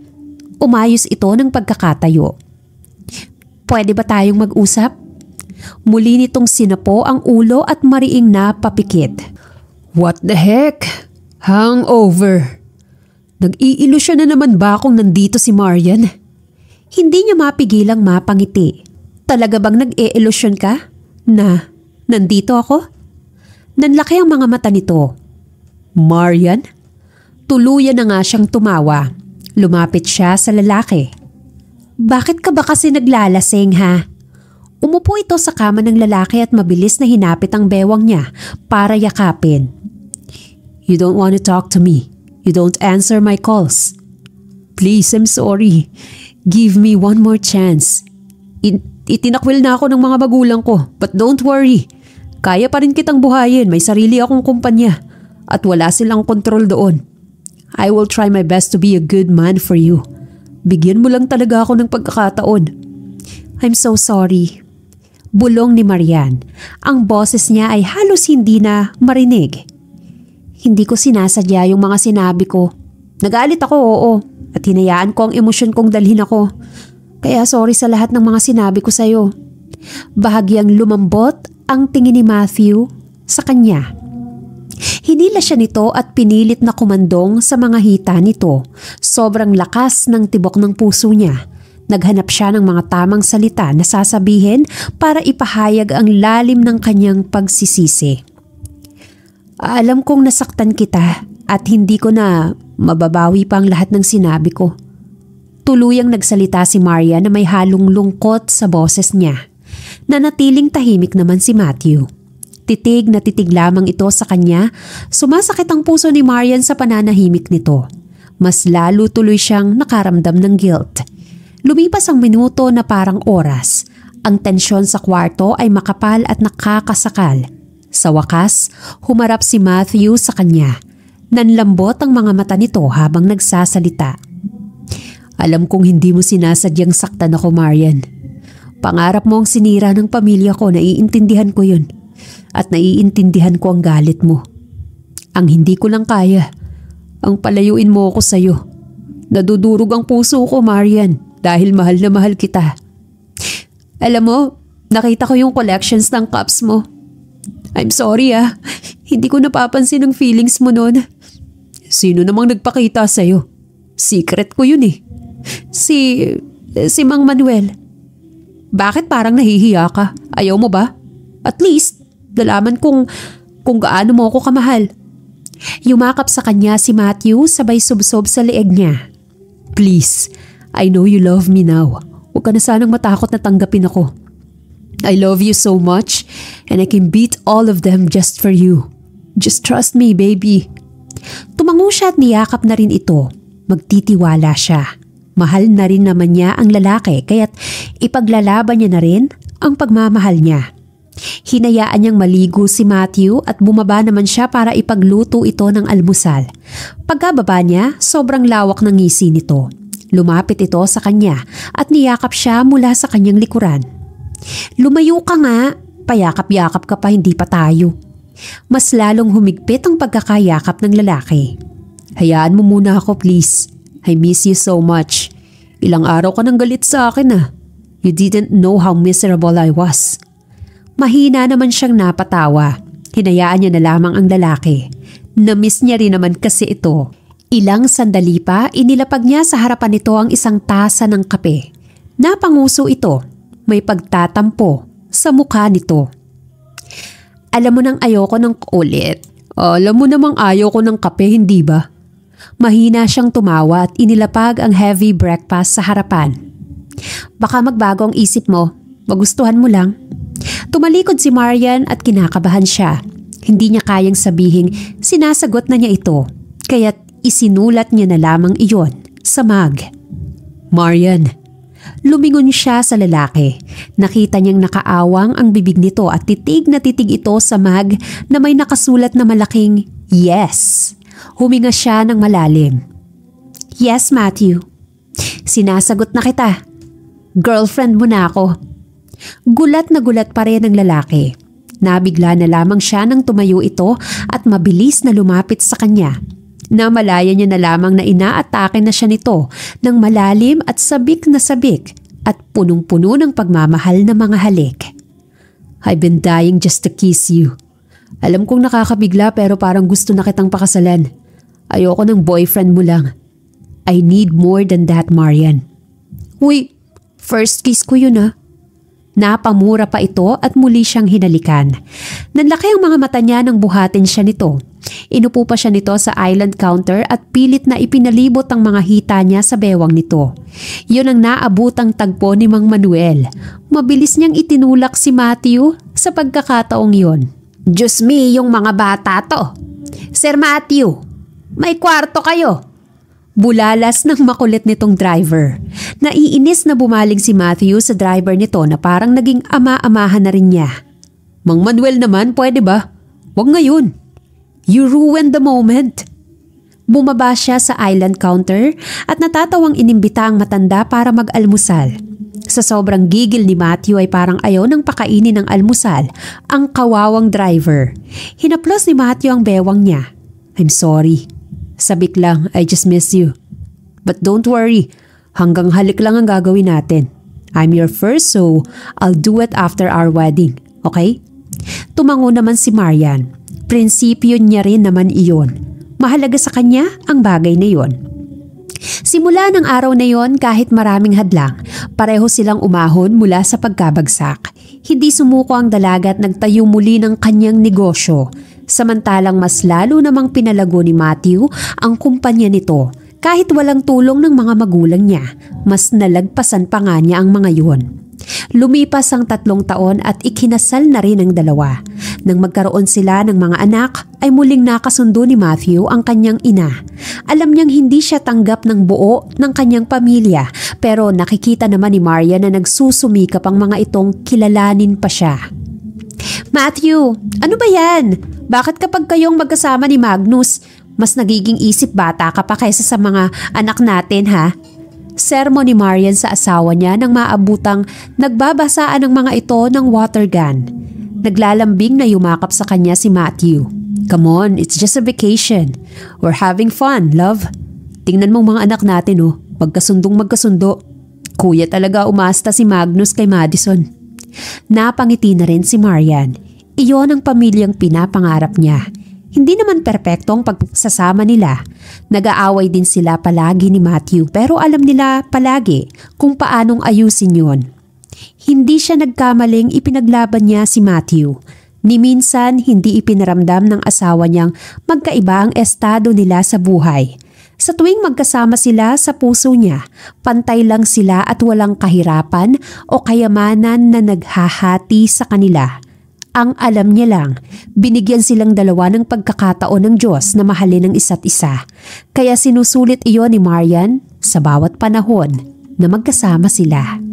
[SPEAKER 1] Umayos ito ng pagkakatayo. Pwede ba tayong mag-usap? Muli nitong sinapo ang ulo at mariing na papikit. What the heck? Hangover. Nag-iilusyon na naman ba akong nandito si Marian? Hindi niya mapigilang mapangiti. Talaga bang nag-iilusyon ka? Na, nandito ako? Nanlaki ang mga mata nito. Marian? Tuluyan na nga siyang tumawa. Lumapit siya sa lalaki. Bakit ka ba kasi naglalasing ha? Umupo ito sa kama ng lalaki at mabilis na hinapit ang bewang niya para yakapin. You don't want to talk to me. You don't answer my calls. Please, I'm sorry. Give me one more chance. It itinakwil na ako ng mga magulang ko, but don't worry. Kaya pa rin kitang buhayin, may sarili akong kumpanya at wala silang kontrol doon. I will try my best to be a good man for you. Bigyan mo lang talaga ako ng pagkakataon. I'm so sorry. Bulong ni Marian. Ang boses niya ay halos hindi na marinig. Hindi ko sinasadya yung mga sinabi ko. Nagalit ako oo at hinayaan ko ang emosyon kong dalhin ako. Kaya sorry sa lahat ng mga sinabi ko sa'yo. Bahagyang lumambot ang tingin ni Matthew sa kanya. Hinila siya nito at pinilit na kumandong sa mga hita nito. Sobrang lakas ng tibok ng puso niya. Naghanap siya ng mga tamang salita na sasabihin para ipahayag ang lalim ng kanyang pagsisisi. Alam kong nasaktan kita at hindi ko na mababawi pa ang lahat ng sinabi ko. Tuluyang nagsalita si Maria na may halong lungkot sa boses niya. Nanatiling tahimik naman si Matthew. Titig na titig lamang ito sa kanya, sumasakit ang puso ni Marian sa pananahimik nito. Mas lalo tuloy siyang nakaramdam ng guilt. Lumipas ang minuto na parang oras. Ang tensyon sa kwarto ay makapal at nakakasakal. Sa wakas, humarap si Matthew sa kanya. Nanlambot ang mga mata nito habang nagsasalita. Alam kong hindi mo sinasadyang saktan ako, Marian. Pangarap mo ang sinira ng pamilya ko, naiintindihan ko yun at naiintindihan ko ang galit mo. Ang hindi ko lang kaya, ang palayuin mo ako sa'yo. Nadudurog ang puso ko, Marian, dahil mahal na mahal kita. Alam mo, nakita ko yung collections ng cups mo. I'm sorry ah, hindi ko napapansin ang feelings mo noon. Sino namang nagpakita sa'yo? Secret ko yun eh. Si... si Mang Manuel. Bakit parang nahihiya ka? Ayaw mo ba? At least, nalaman kung, kung gaano mo ako kamahal. Yumakap sa kanya si Matthew sabay subsob sa leeg niya. Please, I know you love me now. Huwag ka na sanang matakot na tanggapin ako. I love you so much and I can beat all of them just for you. Just trust me, baby. Tumango siya at niyakap na rin ito. Magtitiwala siya. Mahal na rin naman niya ang lalaki kaya't ipaglalaban niya na rin ang pagmamahal niya. Hinayaan niyang maligo si Matthew at bumaba naman siya para ipagluto ito ng almusal. Pagkababa niya, sobrang lawak ng ngisi nito. Lumapit ito sa kanya at niyakap siya mula sa kanyang likuran. Lumayo ka nga, payakap-yakap ka pa hindi pa tayo. Mas lalong humigpit ang pagkakayakap ng lalaki. Hayaan mo muna ako please. I miss you so much. Ilang araw ka nang galit sa akin ah. You didn't know how miserable I was. Mahina naman siyang napatawa. Hinayaan niya na lamang ang lalaki. Namiss niya rin naman kasi ito. Ilang sandali pa, inilapag niya sa harapan nito ang isang tasa ng kape. Napanguso ito. May pagtatampo sa mukha nito. Alam mo nang ayoko ng ulit. Alam mo namang ayoko ng kape, hindi ba? Mahina siyang tumawa at inilapag ang heavy breakfast sa harapan. Baka magbago ang isip mo. Magustuhan mo lang. Tumalikod si Marian at kinakabahan siya. Hindi niya kayang sabihing sinasagot na niya ito, kaya't isinulat niya na lamang iyon sa mag. Marian, Lumingon siya sa lalaki. Nakita niyang nakaawang ang bibig nito at titig na titig ito sa mag na may nakasulat na malaking yes. Huminga siya ng malalim. Yes, Matthew. Sinasagot na kita. Girlfriend mo na ako gulat na gulat pa rin ang lalaki. Nabigla na lamang siya nang tumayo ito at mabilis na lumapit sa kanya. Namalaya niya na lamang na inaatake na siya nito ng malalim at sabik na sabik at punong-puno ng pagmamahal na mga halik. I've been dying just to kiss you. Alam kong nakakabigla pero parang gusto na kitang pakasalan. Ayoko ng boyfriend mo lang. I need more than that, Marian. Uy, first kiss ko yun ah. Napamura pa ito at muli siyang hinalikan. Nanlaki ang mga mata niya nang buhatin siya nito. Inupo pa siya nito sa island counter at pilit na ipinalibot ang mga hita niya sa bewang nito. Yun ang naabutang tagpo ni Mang Manuel. Mabilis niyang itinulak si Matthew sa pagkakataong yun. Diyos me, yung mga bata to! Sir Matthew, may kwarto kayo! Bulalas ng makulit nitong driver. Naiinis na bumaling si Matthew sa driver nito na parang naging ama-amahan na rin niya. Mang Manuel naman, pwede ba? Huwag ngayon. You ruined the moment. Bumaba siya sa island counter at natatawang inimbita ang matanda para mag-almusal. Sa sobrang gigil ni Matthew ay parang ayaw ng pakainin ng almusal ang kawawang driver. Hinaplos ni Matthew ang bewang niya. I'm sorry. Sabik lang, I just miss you. But don't worry, hanggang halik lang ang gagawin natin. I'm your first so I'll do it after our wedding, okay? Tumango naman si Marian. Prinsipyo niya rin naman iyon. Mahalaga sa kanya ang bagay na iyon. Simula ng araw na yon kahit maraming hadlang, pareho silang umahon mula sa pagkabagsak. Hindi sumuko ang dalaga at nagtayo muli ng kanyang negosyo samantalang mas lalo namang pinalago ni Matthew ang kumpanya nito kahit walang tulong ng mga magulang niya, mas nalagpasan pa nga niya ang mga yun. Lumipas ang tatlong taon at ikinasal na rin ang dalawa. Nang magkaroon sila ng mga anak, ay muling nakasundo ni Matthew ang kanyang ina. Alam niyang hindi siya tanggap ng buo ng kanyang pamilya pero nakikita naman ni Maria na nagsusumikap ang mga itong kilalanin pa siya. Matthew, ano ba yan? Bakit kapag kayong magkasama ni Magnus, mas nagiging isip bata ka pa kaysa sa mga anak natin ha? Sermo ni Marian sa asawa niya nang maabutang nagbabasaan ng mga ito ng water gun. Naglalambing na yumakap sa kanya si Matthew. Come on, it's just a vacation. We're having fun, love. Tingnan mong mga anak natin oh, magkasundong magkasundo. Kuya talaga umasta si Magnus kay Madison. Napangiti na rin si Marian. Iyon ang pamilyang pinapangarap niya. Hindi naman perpekto ang pagsasama nila. Nag-aaway din sila palagi ni Matthew pero alam nila palagi kung paanong ayusin yon. Hindi siya nagkamaling ipinaglaban niya si Matthew. Ni minsan hindi ipinaramdam ng asawa niyang magkaiba ang estado nila sa buhay. Sa tuwing magkasama sila sa puso niya, pantay lang sila at walang kahirapan o kayamanan na naghahati sa kanila. Ang alam niya lang, binigyan silang dalawa ng pagkakataon ng Diyos na mahalin ang isa't isa. Kaya sinusulit iyon ni Marian sa bawat panahon na magkasama sila.